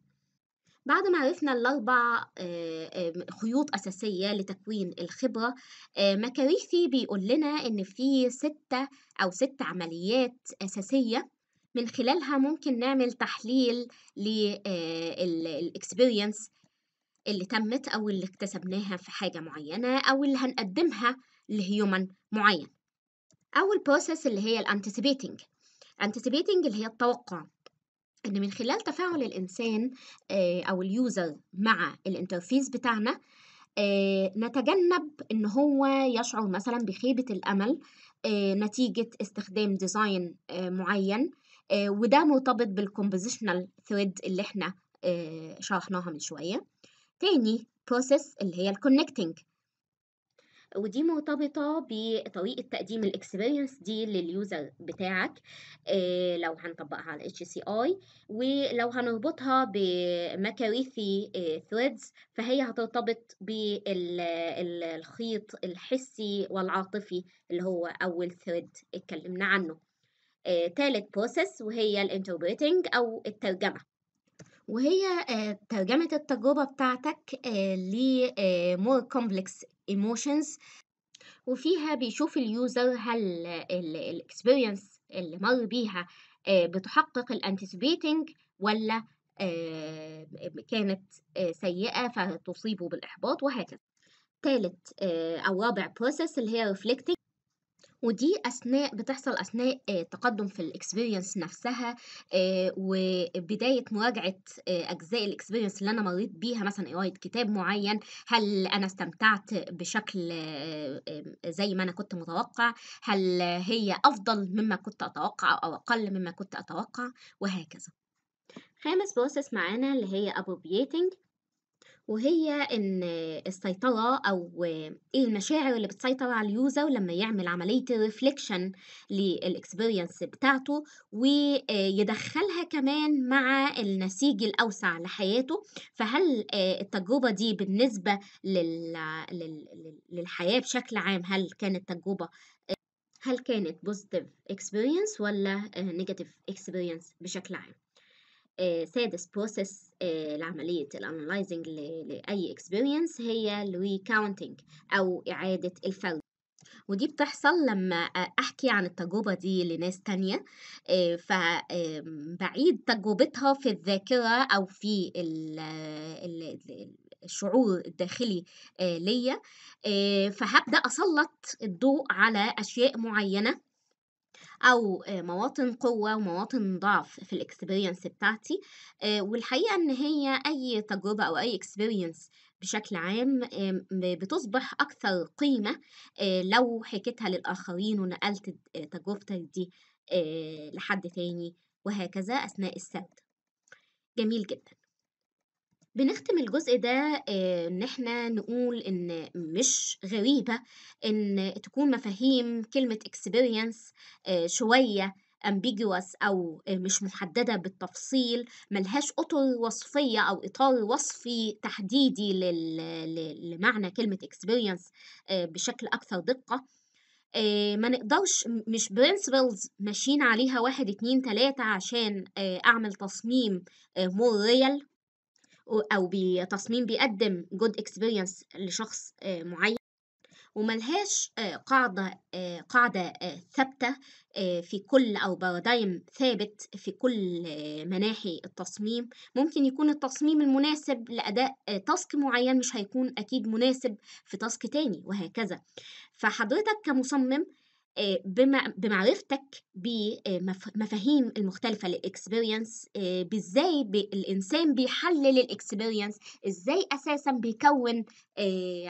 بعد ما عرفنا الأربع آه، آه، خيوط أساسية لتكوين الخبرة آه، مكاريثي بيقول لنا إن في ستة أو ست عمليات أساسية من خلالها ممكن نعمل تحليل للإكسبيرينس اللي تمت أو اللي اكتسبناها في حاجة معينة أو اللي هنقدمها لهيومن معين أول بروسيس اللي هي الانتسيبيتنج anticipating اللي هي التوقع ان من خلال تفاعل الانسان آه، او اليوزر مع الانترفيس بتاعنا آه، نتجنب ان هو يشعر مثلا بخيبه الامل آه، نتيجه استخدام ديزاين معين وده مرتبط بالكومبوزيشنال ثريد اللي احنا شرحناها من شويه تاني بروسيس اللي هي الكونكتنج ودي مرتبطة بطريقة تقديم الاكسبيرينس دي لليوزر بتاعك آه، لو هنطبقها على اتش سي اي ولو هنربطها بمكاريثي ثريدز آه، فهي هترتبط بالخيط الحسي والعاطفي اللي هو أول ثريد اتكلمنا عنه آه، تالت بروسيس وهي الانتربريتنج أو الترجمة وهي ترجمة التجربة بتاعتك ل more complex emotions وفيها بيشوف اليوزر هل الاكسبيرينس اللي مر بيها آه، بتحقق الانتسبيتنج ولا آه، كانت آه، سيئة فتصيبه بالإحباط وهكذا ثالث أو رابع process اللي هي reflecting ودي أثناء بتحصل أثناء آه، تقدم في الإكسبيرينس نفسها آه، وبداية مراجعة آه، أجزاء الإكسبيرينس اللي أنا مريت بيها مثلا قراية كتاب معين هل أنا استمتعت بشكل زي ما أنا كنت متوقع هل هي أفضل مما كنت أتوقع أو أقل مما كنت أتوقع وهكذا خامس بروسس معانا اللي هي appropriating وهي إن السيطرة أو إيه المشاعر اللي بتسيطر على اليوزر لما يعمل عملية ريفليكشن للإكسبيرينس بتاعته ويدخلها كمان مع النسيج الأوسع لحياته فهل التجربة دي بالنسبة للحياة بشكل عام هل كانت تجربة هل كانت بوزيتيف اكسبيرينس ولا نيجاتيف اكسبيرينس بشكل عام آه، سادس بروسيس آه، لعملية الانالايزنج لأي اكسبيرينس هي كاونتنج أو إعادة الفرد ودي بتحصل لما آه، أحكي عن التجربة دي لناس تانية فبعيد تجربتها في الذاكرة أو في الشعور الداخلي ليا فهبدأ أسلط الضوء على أشياء معينة او آه، مواطن قوه ومواطن ضعف في الاكسبيرينس بتاعتي آه، والحقيقه ان هي اي تجربه او اي اكسبيرينس بشكل عام بتصبح اكثر قيمه آه، لو حكيتها للاخرين ونقلت تجربتك دي لحد تاني وهكذا اثناء السرد جميل جدا بنختم الجزء ده آه، ان احنا نقول ان مش غريبه ان تكون مفاهيم كلمه experience آه، شويه ambiguous أو مش محددة بالتفصيل ملهاش أطر وصفية أو إطار وصفي تحديدي لمعنى كلمة experience آه، بشكل أكثر دقة ما نقدرش مش principles ماشيين عليها واحد اتنين تلاتة عشان أعمل تصميم مور ريال او بتصميم بيقدم جود اكسبيرينس لشخص آه، معين وملهاش آه، قاعدة آه، قاعدة ثابتة في كل أو بارادايم ثابت في كل مناحي التصميم ممكن يكون التصميم المناسب لأداء تاسك معين مش هيكون أكيد مناسب في تاسك تاني وهكذا فحضرتك كمصمم آه، بمعرفتك بمفاهيم آه، المختلفه للاكسبيرينس آه، بازاي الانسان بيحلل الاكسبيرينس ازاي اساسا بيكون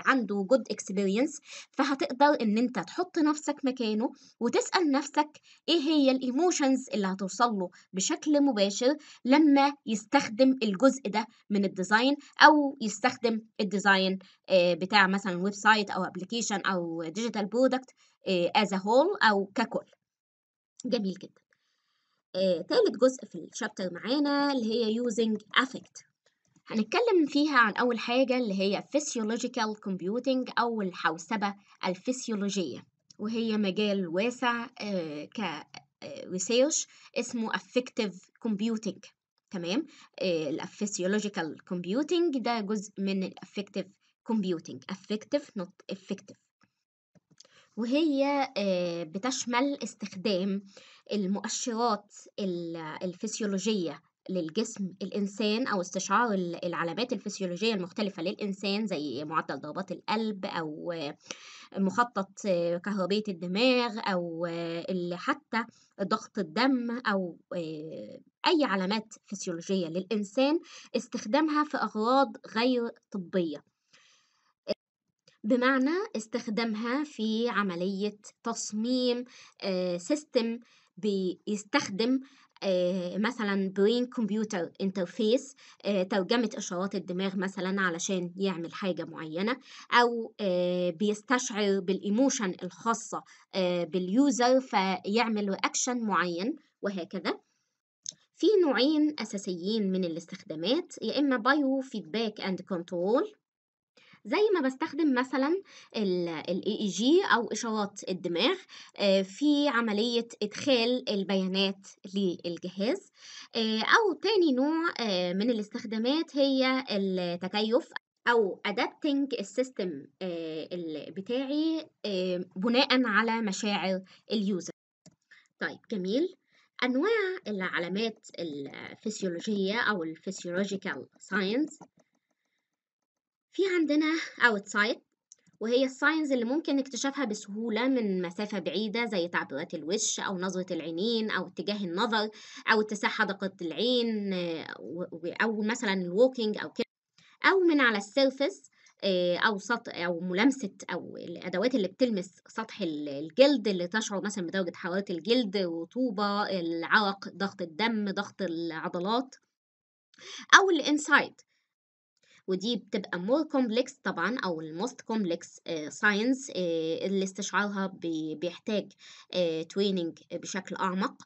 عنده جود اكسبيرينس فهتقدر ان انت تحط نفسك مكانه وتسال نفسك ايه هي الايموشنز اللي هتوصل له بشكل مباشر لما يستخدم الجزء ده من الديزاين او يستخدم الديزاين بتاع مثلا ويب سايت او ابلكيشن او ديجيتال برودكت آه، as a whole أو ككل جميل جدا آه، تالت جزء في الشابتر معانا اللي هي using affect هنتكلم فيها عن أول حاجة اللي هي physiological computing أو الحوسبة الفسيولوجية وهي مجال واسع آه، ك research اسمه affective computing تمام الفسيولوجيكال computing ده جزء من الافكتيف computing affective not effective وهي آه، بتشمل استخدام المؤشرات الفسيولوجية للجسم الإنسان أو استشعار العلامات الفسيولوجية المختلفة للإنسان زي معدل ضربات القلب أو آه، مخطط آه، كهربية الدماغ أو حتى ضغط الدم أو أي علامات فسيولوجية للإنسان استخدامها في أغراض غير طبية بمعنى استخدامها في عملية تصميم سيستم آه، بيستخدم آه، مثلا برين كمبيوتر انترفيس ترجمة إشارات الدماغ مثلا علشان يعمل حاجة معينة أو آه، بيستشعر بالإيموشن الخاصة باليوزر فيعمل رياكشن معين وهكذا في نوعين أساسيين من الاستخدامات يا إما بايو فيدباك أند كنترول زي ما بستخدم مثلا الاي اي جي e او اشارات الدماغ آه، في عمليه ادخال البيانات للجهاز آه، او تاني نوع آه، من الاستخدامات هي التكيف او adapting السيستم بتاعي بناء على مشاعر اليوزر طيب جميل انواع العلامات الفسيولوجيه او الفسيولوجيكال ساينس في عندنا outside وهي الساينز اللي ممكن اكتشافها بسهولة من مسافة بعيدة زي تعبيرات الوش أو نظرة العينين أو اتجاه النظر أو اتساع حدقة العين أو مثلا الووكينج أو كده أو من على السيرفس آه، أو سطح أو ملامسة أو الأدوات اللي بتلمس سطح الجلد اللي تشعر مثلا بدرجة حرارة الجلد رطوبة العرق ضغط الدم ضغط العضلات أو الإنسايد ودي بتبقى مور كومبلكس طبعا او الموست كومبلكس ساينس اللي استشعارها بيحتاج تريننج آه، بشكل اعمق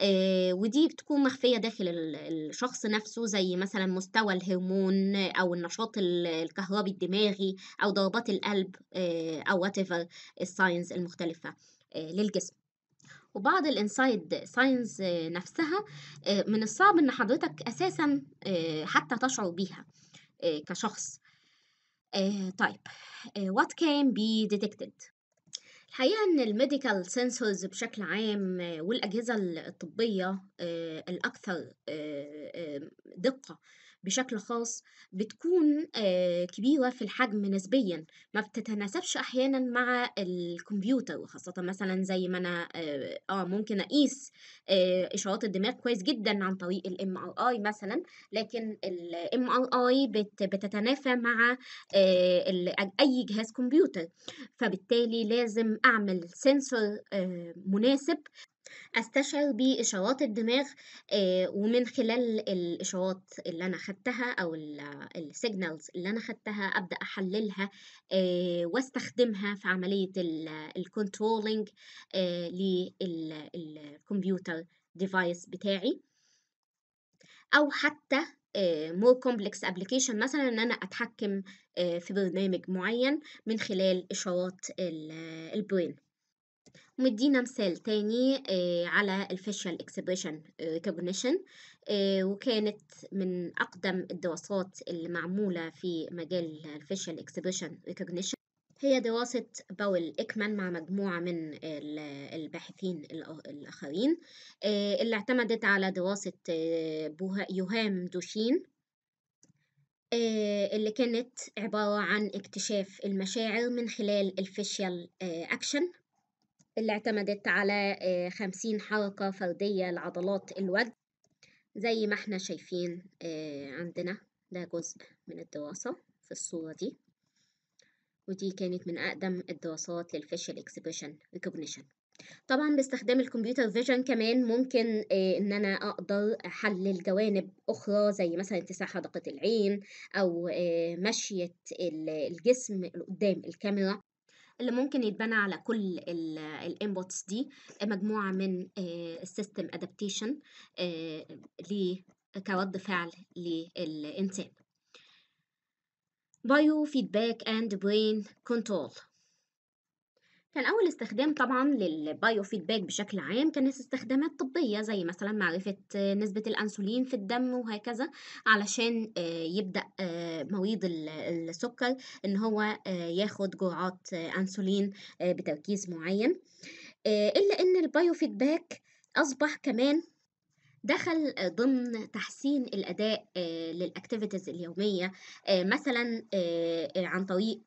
آه، ودي بتكون مخفية داخل الشخص نفسه زي مثلا مستوى الهرمون أو النشاط الكهربي الدماغي أو ضربات القلب آه، أو whatever الساينز المختلفة للجسم وبعض الانسايد ساينز نفسها من الصعب ان حضرتك اساسا حتى تشعر بيها آه، كشخص آه، طيب آه، what can be detected الحقيقة إن الميديكال سنسورز بشكل عام والأجهزة الطبية الأكثر دقة بشكل خاص بتكون آه، كبيرة في الحجم نسبيا ما بتتناسبش أحيانا مع الكمبيوتر وخاصة مثلا زي ما أنا آه, آه، ممكن أقيس آه، إشارات الدماغ كويس جدا عن طريق ال MRI مثلا لكن ال MRI بتتنافى مع أي جهاز كمبيوتر فبالتالي لازم أعمل سنسور مناسب أستشعر بيه اشارات الدماغ آه، ومن خلال الإشارات اللي أنا خدتها أو السيجنالز اللي أنا خدتها أبدأ أحللها آه، واستخدمها في عملية الكنترولينج للكمبيوتر ديفايس بتاعي أو حتى مور كومبلكس ابلكيشن مثلا ان انا اتحكم آه، في برنامج معين من خلال اشارات البرين ومدينا مثال تاني آه، على الفيشل اكسبريشن ريكوجنيشن آه، آه، وكانت من أقدم الدراسات اللي معموله في مجال الفيشل اكسبريشن ريكوجنيشن هي دراسة باول إكمان مع مجموعة من الباحثين الآخرين اللي اعتمدت على دراسة يوهام دوشين اللي كانت عبارة عن اكتشاف المشاعر من خلال الفيشيال أكشن اللي اعتمدت على آه، خمسين حركة فردية لعضلات الوجه زي ما احنا شايفين آه، عندنا ده جزء من الدراسة في الصورة دي ودي كانت من أقدم الدراسات للفيشل اكسبريشن ريكوجنيشن طبعا باستخدام الكمبيوتر فيجن كمان ممكن آه، ان انا اقدر احلل جوانب اخرى زي مثلا اتساع حدقة العين او مشية الجسم قدام الكاميرا اللي ممكن يتبنى على كل الانبوتس دي مجموعه من السيستم آه، ادابتيشن آه، كرد فعل للانسان بايو فيدباك اند برين كنترول كان أول استخدام طبعا للبايو فيدباك بشكل عام كانت استخدامات طبية زي مثلا معرفة آه، نسبة الأنسولين في الدم وهكذا علشان آه، يبدأ آه، مريض السكر إن هو ياخد جرعات أنسولين بتركيز معين إلا إن البايو فيدباك أصبح كمان دخل ضمن تحسين الأداء للأكتيفيتيز اليومية مثلا عن طريق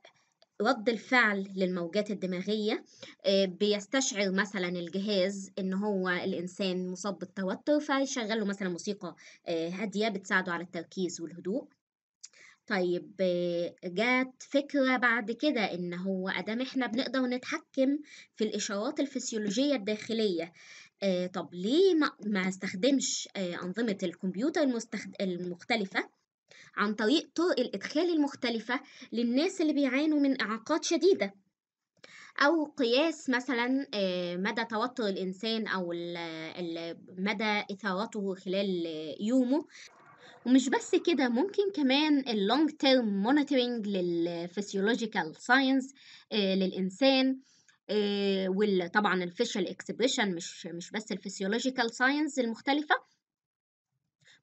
رد الفعل للموجات الدماغية آه، بيستشعر مثلا الجهاز ان هو الانسان مصاب بالتوتر فيشغل له مثلا موسيقى آه، هادية بتساعده على التركيز والهدوء طيب آه، جات فكرة بعد كده إن هو أدام إحنا بنقدر نتحكم في الإشارات الفسيولوجية الداخلية طب ليه ما استخدمش أنظمة الكمبيوتر المختلفة عن طريق طرق الإدخال المختلفة للناس اللي بيعانوا من إعاقات شديدة أو قياس مثلا آه، مدى توتر الإنسان أو مدى إثارته خلال يومه ومش بس كده ممكن كمان اللونج تيرم مونيتورنج للفسيولوجيكال ساينس للإنسان وطبعا الفيشل اكسبريشن مش مش بس الفسيولوجيكال ساينس المختلفه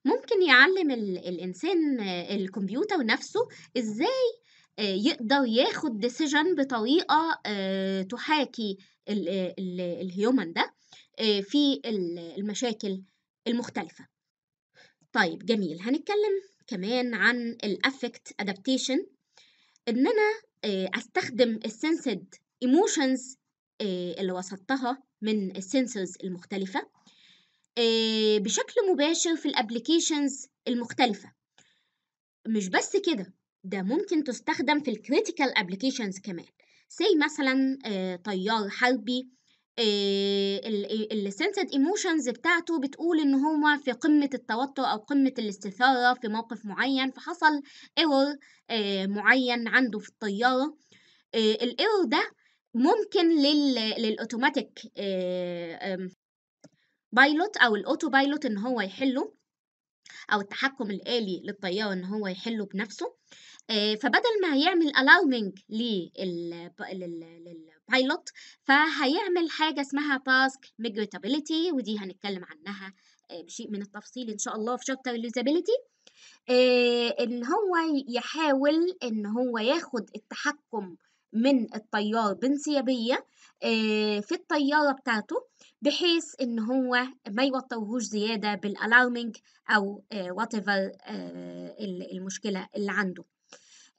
ممكن يعلم الانسان آه، الكمبيوتر نفسه ازاي آه، يقدر ياخد ديسيجن بطريقه آه، تحاكي الهيومن ده في المشاكل المختلفه طيب جميل هنتكلم كمان عن الافكت ادابتيشن ان انا استخدم السنسد ايموشنز اللي وصلتها من السنسرز المختلفه آه، بشكل مباشر في الابلكيشنز المختلفة مش بس كده ده ممكن تستخدم في الكريتيكال ابلكيشنز كمان زي مثلا آه، طيار حربي آه، السنسد ايموشنز بتاعته بتقول ان هو في قمه التوتر او قمه الاستثاره في موقف معين فحصل ايرور معين عنده في الطياره الايرور ده ممكن للاوتوماتيك بايلوت او الاوتو بايلوت ان هو يحله او التحكم الالي للطيار ان هو يحله بنفسه آه، فبدل ما هيعمل allowing للبايلوت فهيعمل حاجه اسمها تاسك ميجريتابيليتي ودي هنتكلم عنها آه، بشيء من التفصيل ان شاء الله في شابتر اليوزابيليتي آه، ان هو يحاول ان هو ياخد التحكم من الطيار بانسيابيه في الطياره بتاعته بحيث إن هو ما يوطوهوش زيادة بالالارمنج أو وات آه، ايفر آه، المشكلة اللي عنده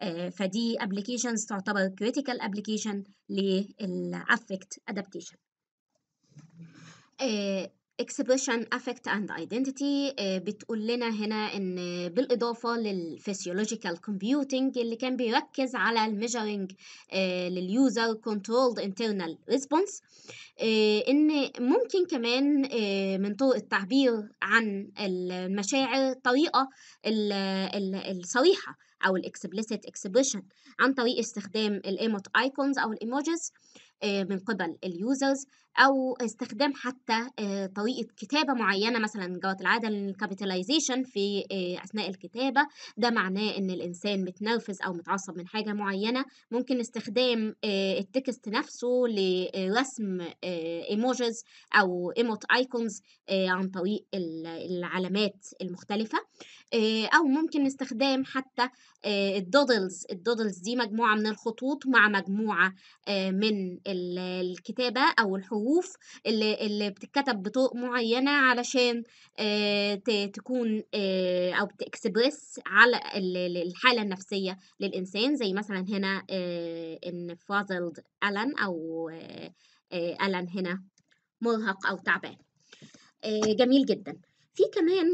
آه، فدي applications تعتبر critical application للأفكت adaptation exhibition affect and identity آه، بتقول لنا هنا ان بالاضافه للفيسيولوجيكال computing اللي كان بيركز على الميجرينج آه، لليوزر controlled internal response آه، ان ممكن كمان من طرق التعبير عن المشاعر طريقه الصريحه او الاكسبليسيت اكسبريشن عن طريق استخدام الايموت ايكونز او Emojis من قبل اليوزرز او استخدام حتى آه، طريقه كتابه معينه مثلا جرت العاده الكابيتاليزيشن في آه، اثناء الكتابه ده معناه ان الانسان متنرفز او متعصب من حاجه معينه ممكن استخدام آه، التكست نفسه لرسم ايموجيز او ايموت ايكونز عن طريق العلامات المختلفه او ممكن استخدام حتى الدودلز الدودلز دي مجموعه من الخطوط مع مجموعه من الكتابه او الحروف الحروف اللي, اللي بتتكتب بطرق معينة علشان تكون أو تكسبرس على الحالة النفسية للإنسان زي مثلا هنا إن فازلد ألان أو ألان هنا مرهق أو تعبان جميل جدا في كمان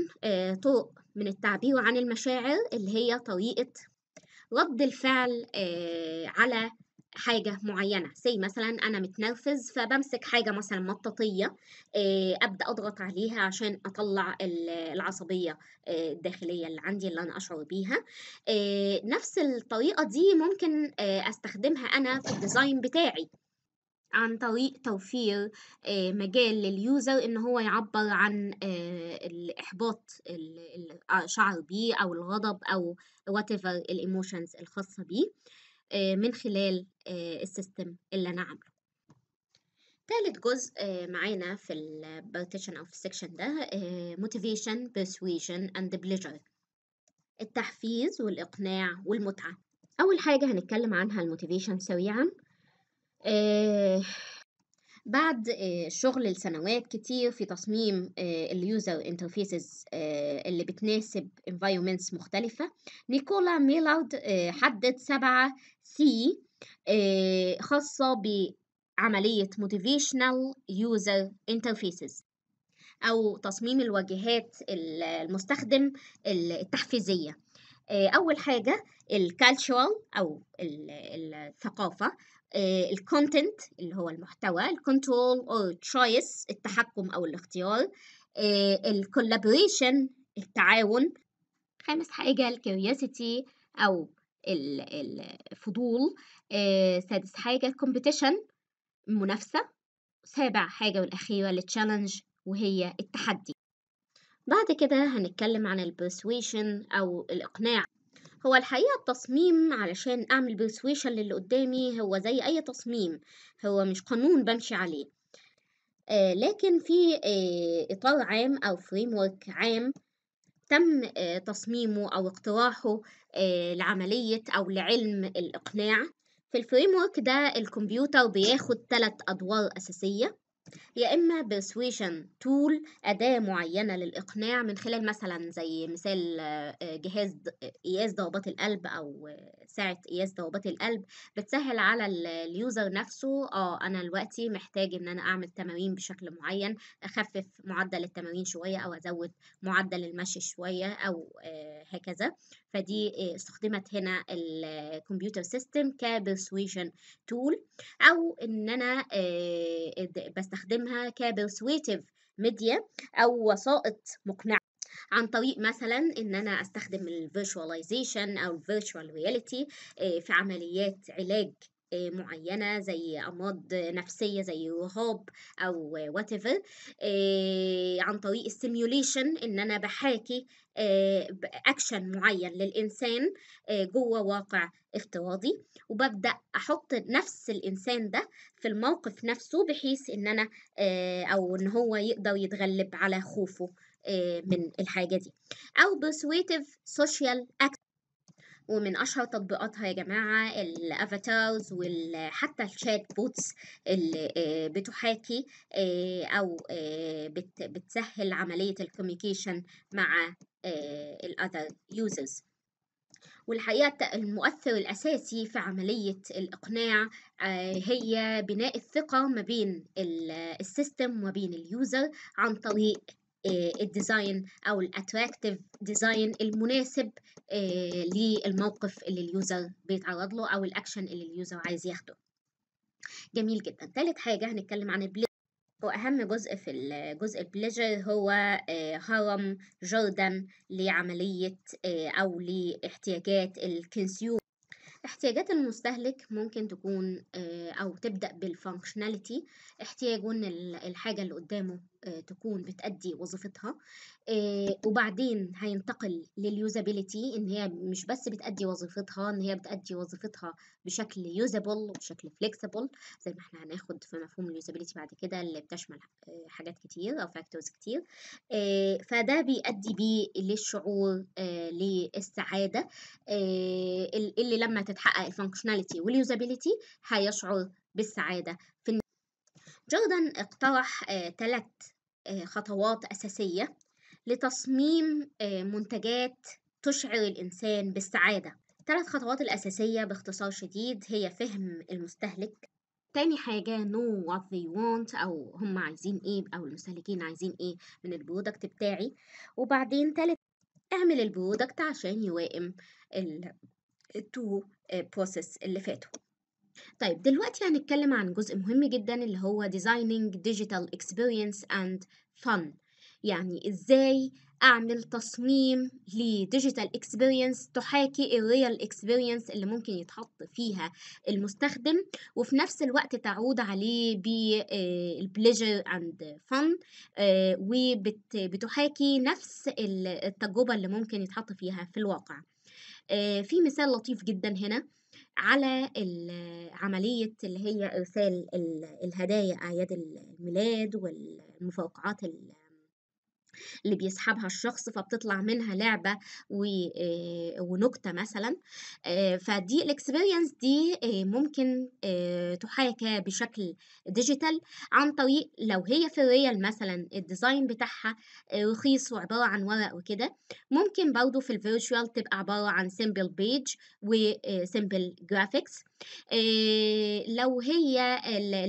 طرق من التعبير عن المشاعر اللي هي طريقة رد الفعل على حاجة معينة زي مثلا أنا متنرفز فبمسك حاجة مثلا مطاطية آه، أبدأ أضغط عليها عشان أطلع العصبية آه، الداخلية اللي عندي اللي أنا أشعر بيها آه، نفس الطريقة دي ممكن أستخدمها أنا في الديزاين بتاعي عن طريق توفير مجال لليوزر ان هو يعبر عن الاحباط اللي شعر بيه او الغضب او whatever الايموشنز الخاصه بيه آه، من خلال آه، السيستم اللي أنا عامله تالت جزء آه، معانا في البارتيشن أو في السكشن ده motivation, persuasion and pleasure التحفيز والإقناع والمتعة أول حاجة هنتكلم عنها الموتيفيشن سريعا بعد آه، شغل لسنوات كتير في تصميم آه، اليوزر انترفيسز آه، اللي بتناسب environments مختلفة نيكولا ميلارد حدد سبعة سي خاصة بعملية motivational user interfaces أو تصميم الواجهات المستخدم التحفيزية أول حاجة الكالتشوال أو الثقافة آه، الكونتنت اللي هو المحتوى الكنترول او تشويس التحكم او الاختيار آه، الكولابوريشن التعاون خامس حاجة الكيوريوسيتي أو الفضول آه، سادس حاجة الكومبيتيشن المنافسة سابع حاجة والأخيرة التشالنج وهي التحدي بعد كده هنتكلم عن البرسويشن أو الإقناع هو الحقيقة التصميم علشان أعمل بيرسويشن للي قدامي هو زي أي تصميم هو مش قانون بمشي عليه آه لكن في آه إطار عام أو فريم ورك عام تم آه تصميمه أو اقتراحه آه، لعملية أو لعلم الإقناع في الفريم ورك ده الكمبيوتر بياخد ثلاث أدوار أساسية يا إما بسويشن تول أداة معينة للإقناع من خلال مثلا زي مثال آه، جهاز قياس ضربات القلب أو ساعة قياس ضربات القلب بتسهل على اليوزر نفسه اه أنا دلوقتي محتاج إن أنا أعمل تمارين بشكل معين أخفف معدل التمارين شوية أو أزود معدل المشي شوية أو آه، هكذا فدي آه، استخدمت هنا الكمبيوتر سيستم آه، كبرسويشن تول او ان انا آه، بستخدمها كبرسويتيف ميديا او وسائط مقنعه عن طريق مثلا ان انا استخدم الفيرشواليزيشن او الفيرشوال رياليتي في عمليات علاج معينة زي أمراض نفسية زي رهاب أو whatever عن طريق السيميوليشن إن أنا بحاكي اكشن آه، معين للانسان آه، جوه واقع افتراضي وببدا احط نفس الانسان ده في الموقف نفسه بحيث ان انا آه، او ان هو يقدر يتغلب على خوفه من الحاجه دي او persuasive سوشيال اكت ومن أشهر تطبيقاتها يا جماعة الأفاتارز وحتى الشات بوتس اللي آه، بتحاكي آه، أو آه، بتسهل عملية الكوميونيكيشن مع الأذر يوزرز والحقيقة المؤثر الأساسي في عملية الإقناع هي بناء الثقة ما بين السيستم وبين اليوزر عن طريق آه، الديزاين او الاتراكتيف ديزاين المناسب آه، للموقف اللي اليوزر بيتعرض له او الاكشن اللي اليوزر عايز ياخده جميل جدا تالت حاجه هنتكلم عن البلاي واهم جزء في الجزء البليجر هو هرم آه، جوردن لعمليه او لاحتياجات الكونسيوم احتياجات المستهلك ممكن تكون او تبدا بالفانكشناليتي احتياجه ان الحاجه اللي قدامه تكون بتأدي وظيفتها آه، وبعدين هينتقل لليوزابيليتي ان هي مش بس بتأدي وظيفتها ان هي بتأدي وظيفتها بشكل يوزابل وبشكل فليكسبل زي ما احنا هناخد في مفهوم اليوزابيليتي بعد كده اللي بتشمل آه، حاجات كتير او فاكتورز كتير آه، فده بيأدي بيه للشعور للسعادة اللي لما تتحقق الفانكشناليتي واليوزابيليتي هيشعر بالسعادة في جوردن اقترح ثلاث آه، خطوات أساسية لتصميم آه، منتجات تشعر الإنسان بالسعادة ثلاث خطوات الأساسية باختصار شديد هي فهم المستهلك تاني حاجة know what they want أو هم عايزين إيه أو المستهلكين عايزين إيه من البرودكت بتاعي وبعدين تالت اعمل البرودكت عشان يوائم التو بروسيس آه، اللي فاتوا طيب دلوقتي هنتكلم عن جزء مهم جدا اللي هو Designing Digital Experience and Fun يعني إزاي أعمل تصميم لديجيتال اكسبيرينس تحاكي الريال اكسبيرينس اللي ممكن يتحط فيها المستخدم وفي نفس الوقت تعود عليه بالبليجر اند فن وبتحاكي نفس التجربة اللي ممكن يتحط فيها في الواقع آه، في مثال لطيف جدا هنا على عملية اللي هي إرسال الهدايا أعياد الميلاد والمفوقعات اللي بيسحبها الشخص فبتطلع منها لعبه ونكته مثلا فدي الاكسبيرينس دي ممكن تحاكى بشكل ديجيتال عن طريق لو هي في الريال مثلا الديزاين بتاعها رخيص وعباره عن ورق وكده ممكن برضو في الفيرتشوال تبقى عباره عن سيمبل بيج وسيمبل جرافيكس لو هي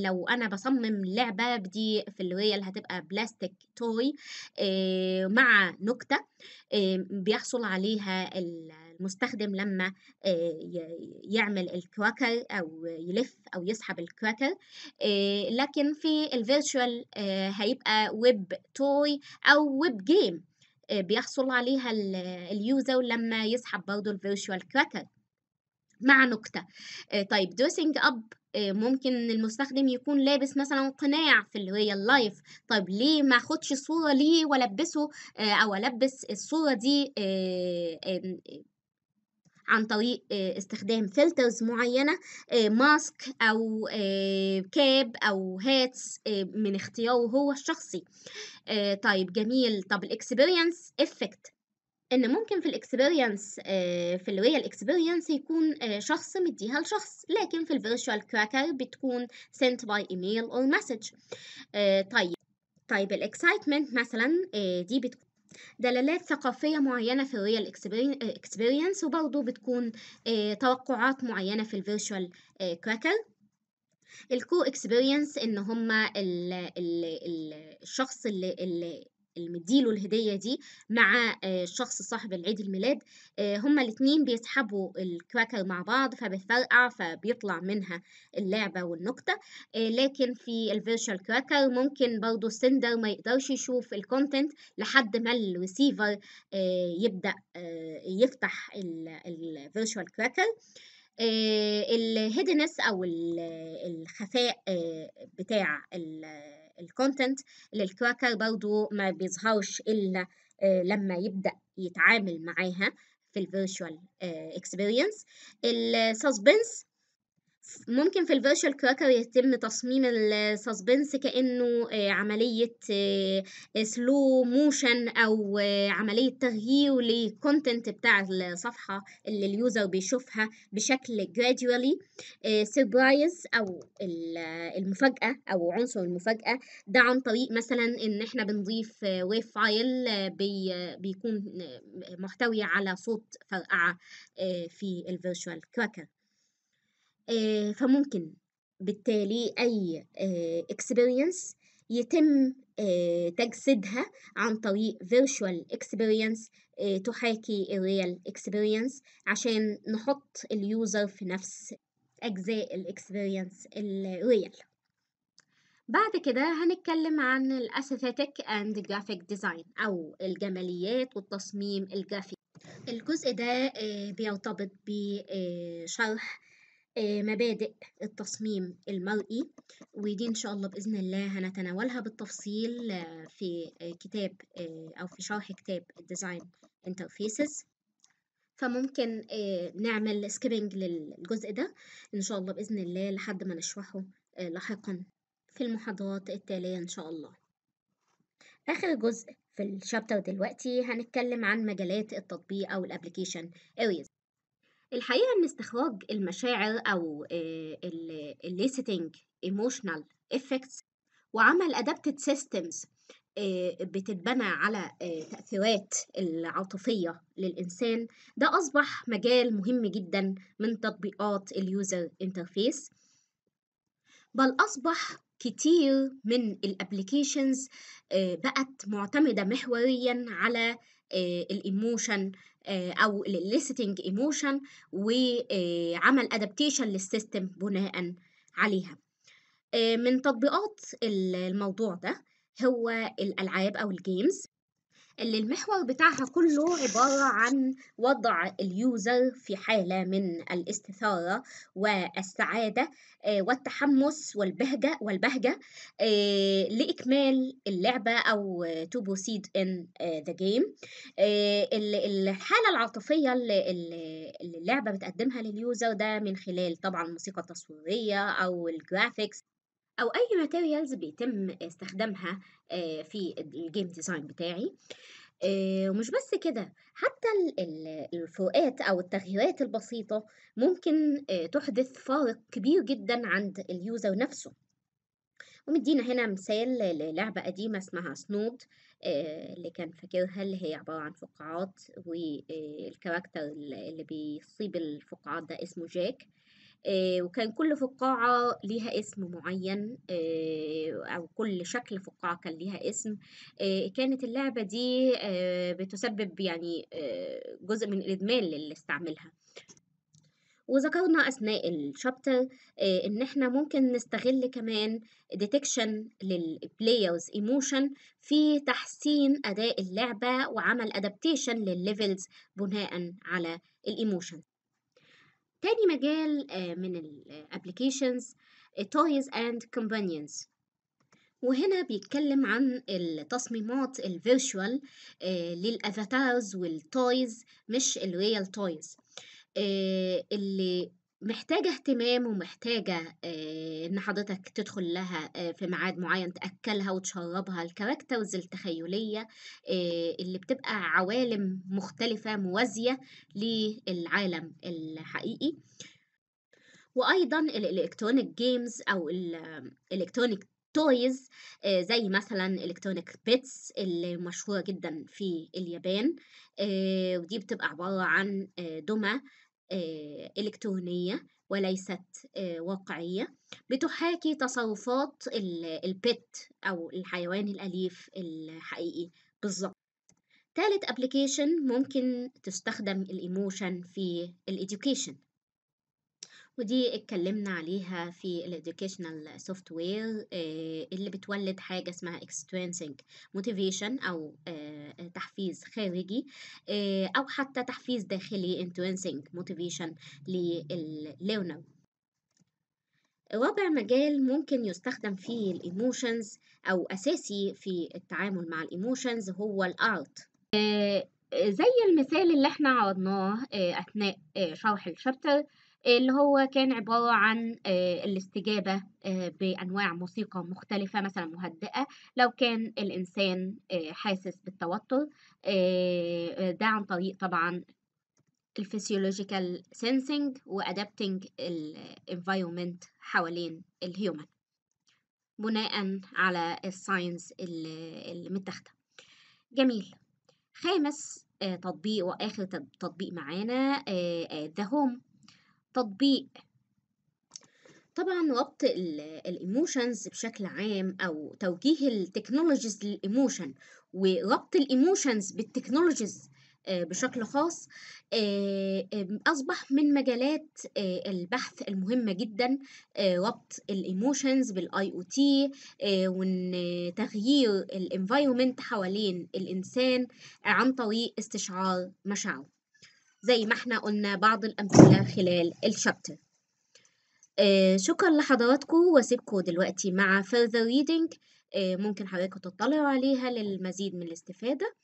لو انا بصمم لعبه بدي في اللي هي اللي هتبقى بلاستيك توي مع نكته بيحصل عليها المستخدم لما يعمل الكراكر او يلف او يسحب الكراكر لكن في الفيرتشوال هيبقى ويب توي او ويب جيم بيحصل عليها اليوزر لما يسحب برضه الفيرتشوال كراكر مع نكتة آه، طيب دوسنج أب آه، ممكن المستخدم يكون لابس مثلا قناع في اللي هي اللايف طيب ليه ما اخدش صورة ليه والبسه آه، او البس الصورة دي عن طريق استخدام فلترز معينة ماسك أو كاب أو هاتس من اختياره هو الشخصي طيب جميل طب الاكسبيرينس افكت ان ممكن في الاكسبيرينس آه، في الريال الاكسبيرينس يكون آه، شخص مديها لشخص لكن في الفيرتشوال كراكر بتكون sent by email او message آه، طيب طيب الاكسايتمنت مثلا دي بتكون دلالات ثقافية معينة في الريال اكسبيرينس وبرضه بتكون توقعات معينة في الفيرتشوال كراكر الكو اكسبيرينس ان هما الشخص اللي, اللي مديله الهديه دي مع الشخص آه، صاحب العيد الميلاد آه، هما الاثنين بيسحبوا الكراكر مع بعض فبتفرقع فبيطلع منها اللعبه والنكته آه، لكن في الفيرشوال كراكر ممكن برضه السندر ما يقدرش يشوف الكونتنت لحد ما الريسيفر يبدا يفتح الفيرشوال كراكر آه، الهيدنس او الخفاء آه، بتاع الكونتنت للكراكر برضو ما بيظهرش الا آه، لما يبدا يتعامل معاها في الفيرتشوال اكسبيرينس السسبنس ممكن في الفيرشوال كراكر يتم تصميم السسبنس كانه آه، عمليه سلو آه، موشن او آه، عمليه تغيير للكونتنت بتاع الصفحه اللي اليوزر بيشوفها بشكل جراديولي سربرايز او المفاجاه او عنصر المفاجاه ده عن طريق مثلا ان احنا بنضيف ويف فايل بيكون محتوي على صوت فرقعه في الفيرشوال كراكر آه، فممكن بالتالي أي آه، experience يتم آه، تجسيدها عن طريق virtual experience تحاكي الريال experience عشان نحط اليوزر في نفس أجزاء الاكسبيرينس الريال بعد كده هنتكلم عن aesthetic أند جرافيك ديزاين أو الجماليات والتصميم الجرافيك الجزء ده بيرتبط بشرح آه، مبادئ التصميم المرئي ودي إن شاء الله بإذن الله هنتناولها بالتفصيل آه، في آه، كتاب أو في شرح كتاب الديزاين انترفيسز فممكن نعمل سكيبنج للجزء ده إن شاء الله بإذن الله لحد ما نشرحه لاحقا في المحاضرات التالية إن شاء الله آخر جزء في الشابتر دلوقتي هنتكلم عن مجالات التطبيق أو الابليكيشن areas الحقيقة إن استخراج المشاعر أو الليستنج آه، ايموشنال effects وعمل adapted systems آه، بتتبنى على آه، تأثيرات العاطفية للإنسان ده أصبح مجال مهم جدا من تطبيقات اليوزر انترفيس بل أصبح كتير من الابليكيشنز بقت معتمدة محوريا على الايموشن آه، او للليستنج ايموشن وعمل ادابتيشن للسيستم بناء عليها آه، من تطبيقات الموضوع ده هو الالعاب او الجيمز اللي المحور بتاعها كله عبارة عن وضع اليوزر في حالة من الاستثارة والسعادة آه، والتحمس والبهجة والبهجة آه، لإكمال اللعبة أو to proceed in آه، the game الحالة العاطفية اللي اللعبة بتقدمها لليوزر ده من خلال طبعا الموسيقى التصويرية أو الجرافيكس او اي ماتيريالز بيتم استخدامها آه، في الجيم ديزاين بتاعي آه، ومش بس كده حتى الفروقات او التغييرات البسيطه ممكن آه، تحدث فارق كبير جدا عند اليوزر نفسه ومدينا هنا مثال للعبة قديمة اسمها سنود اللي كان فاكرها اللي هي عبارة عن فقاعات والكاركتر اللي بيصيب الفقاعات ده اسمه جاك آه، وكان كل فقاعة ليها اسم معين آه، أو كل شكل فقاعة كان ليها اسم آه، كانت اللعبة دي بتسبب يعني جزء من الإدمان للي استعملها وذكرنا أثناء الشابتر إن إحنا ممكن نستغل كمان ديتكشن للبلايرز ايموشن في تحسين أداء اللعبة وعمل أدابتيشن للليفلز بناء على الايموشن تاني مجال آه، من الابليكيشنز تويز اند كومبانيونز وهنا بيتكلم عن التصميمات الفيرشوال للافاتارز والتويز مش الريال آه، تويز اللي محتاجة اهتمام ومحتاجة آه، إن حضرتك تدخل لها آه، في ميعاد معين تأكلها وتشربها الكاركترز التخيلية آه، اللي بتبقى عوالم مختلفة موازية للعالم الحقيقي وأيضا الإلكترونيك جيمز أو الإلكترونيك تويز زي مثلا الكترونيك بيتس اللي مشهوره جدا في اليابان ودي بتبقى عباره عن دمى آه، إلكترونية وليست آه، واقعية بتحاكي تصرفات البيت أو الحيوان الأليف الحقيقي بالظبط تالت أبليكيشن ممكن تستخدم الايموشن في الاديوكيشن ودي اتكلمنا عليها في الادوكيشنال سوفت وير اللي بتولد حاجه اسمها اكسترينسنج موتيفيشن او آه، تحفيز خارجي آه، او حتى تحفيز داخلي انتوينسنج موتيفيشن للليرنر رابع مجال ممكن يستخدم فيه الايموشنز او اساسي في التعامل مع الايموشنز هو الارت آه، زي المثال اللي احنا عرضناه اثناء شرح الشابتر اللي هو كان عبارة عن آه، الاستجابة آه، بأنواع موسيقى مختلفة مثلا مهدئة لو كان الإنسان آه، حاسس بالتوتر ده عن طريق طبعا الفسيولوجيكال سينسينج وأدابتنج الانفيرومنت حوالين الهيومن بناء على الساينس المتاخده جميل خامس تطبيق واخر تطبيق معانا ده هوم تطبيق طبعا ربط الايموشنز بشكل عام او توجيه التكنولوجيز للايموشن وربط الايموشنز بالتكنولوجيز آه، بشكل خاص آه، آه، أصبح من مجالات البحث المهمة جدا ربط الإيموشنز بالآي أو تي وإن تغيير الانفايرمنت حوالين الإنسان عن طريق استشعار مشاعره زي ما احنا قلنا بعض الأمثلة خلال الشابتر آه شكرا لحضراتكم واسيبكم دلوقتي مع further reading آه ممكن حضراتكم تطلعوا عليها للمزيد من الاستفادة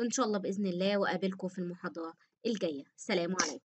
إن شاء الله بإذن الله وقابلكم في المحاضرة الجاية سلام عليكم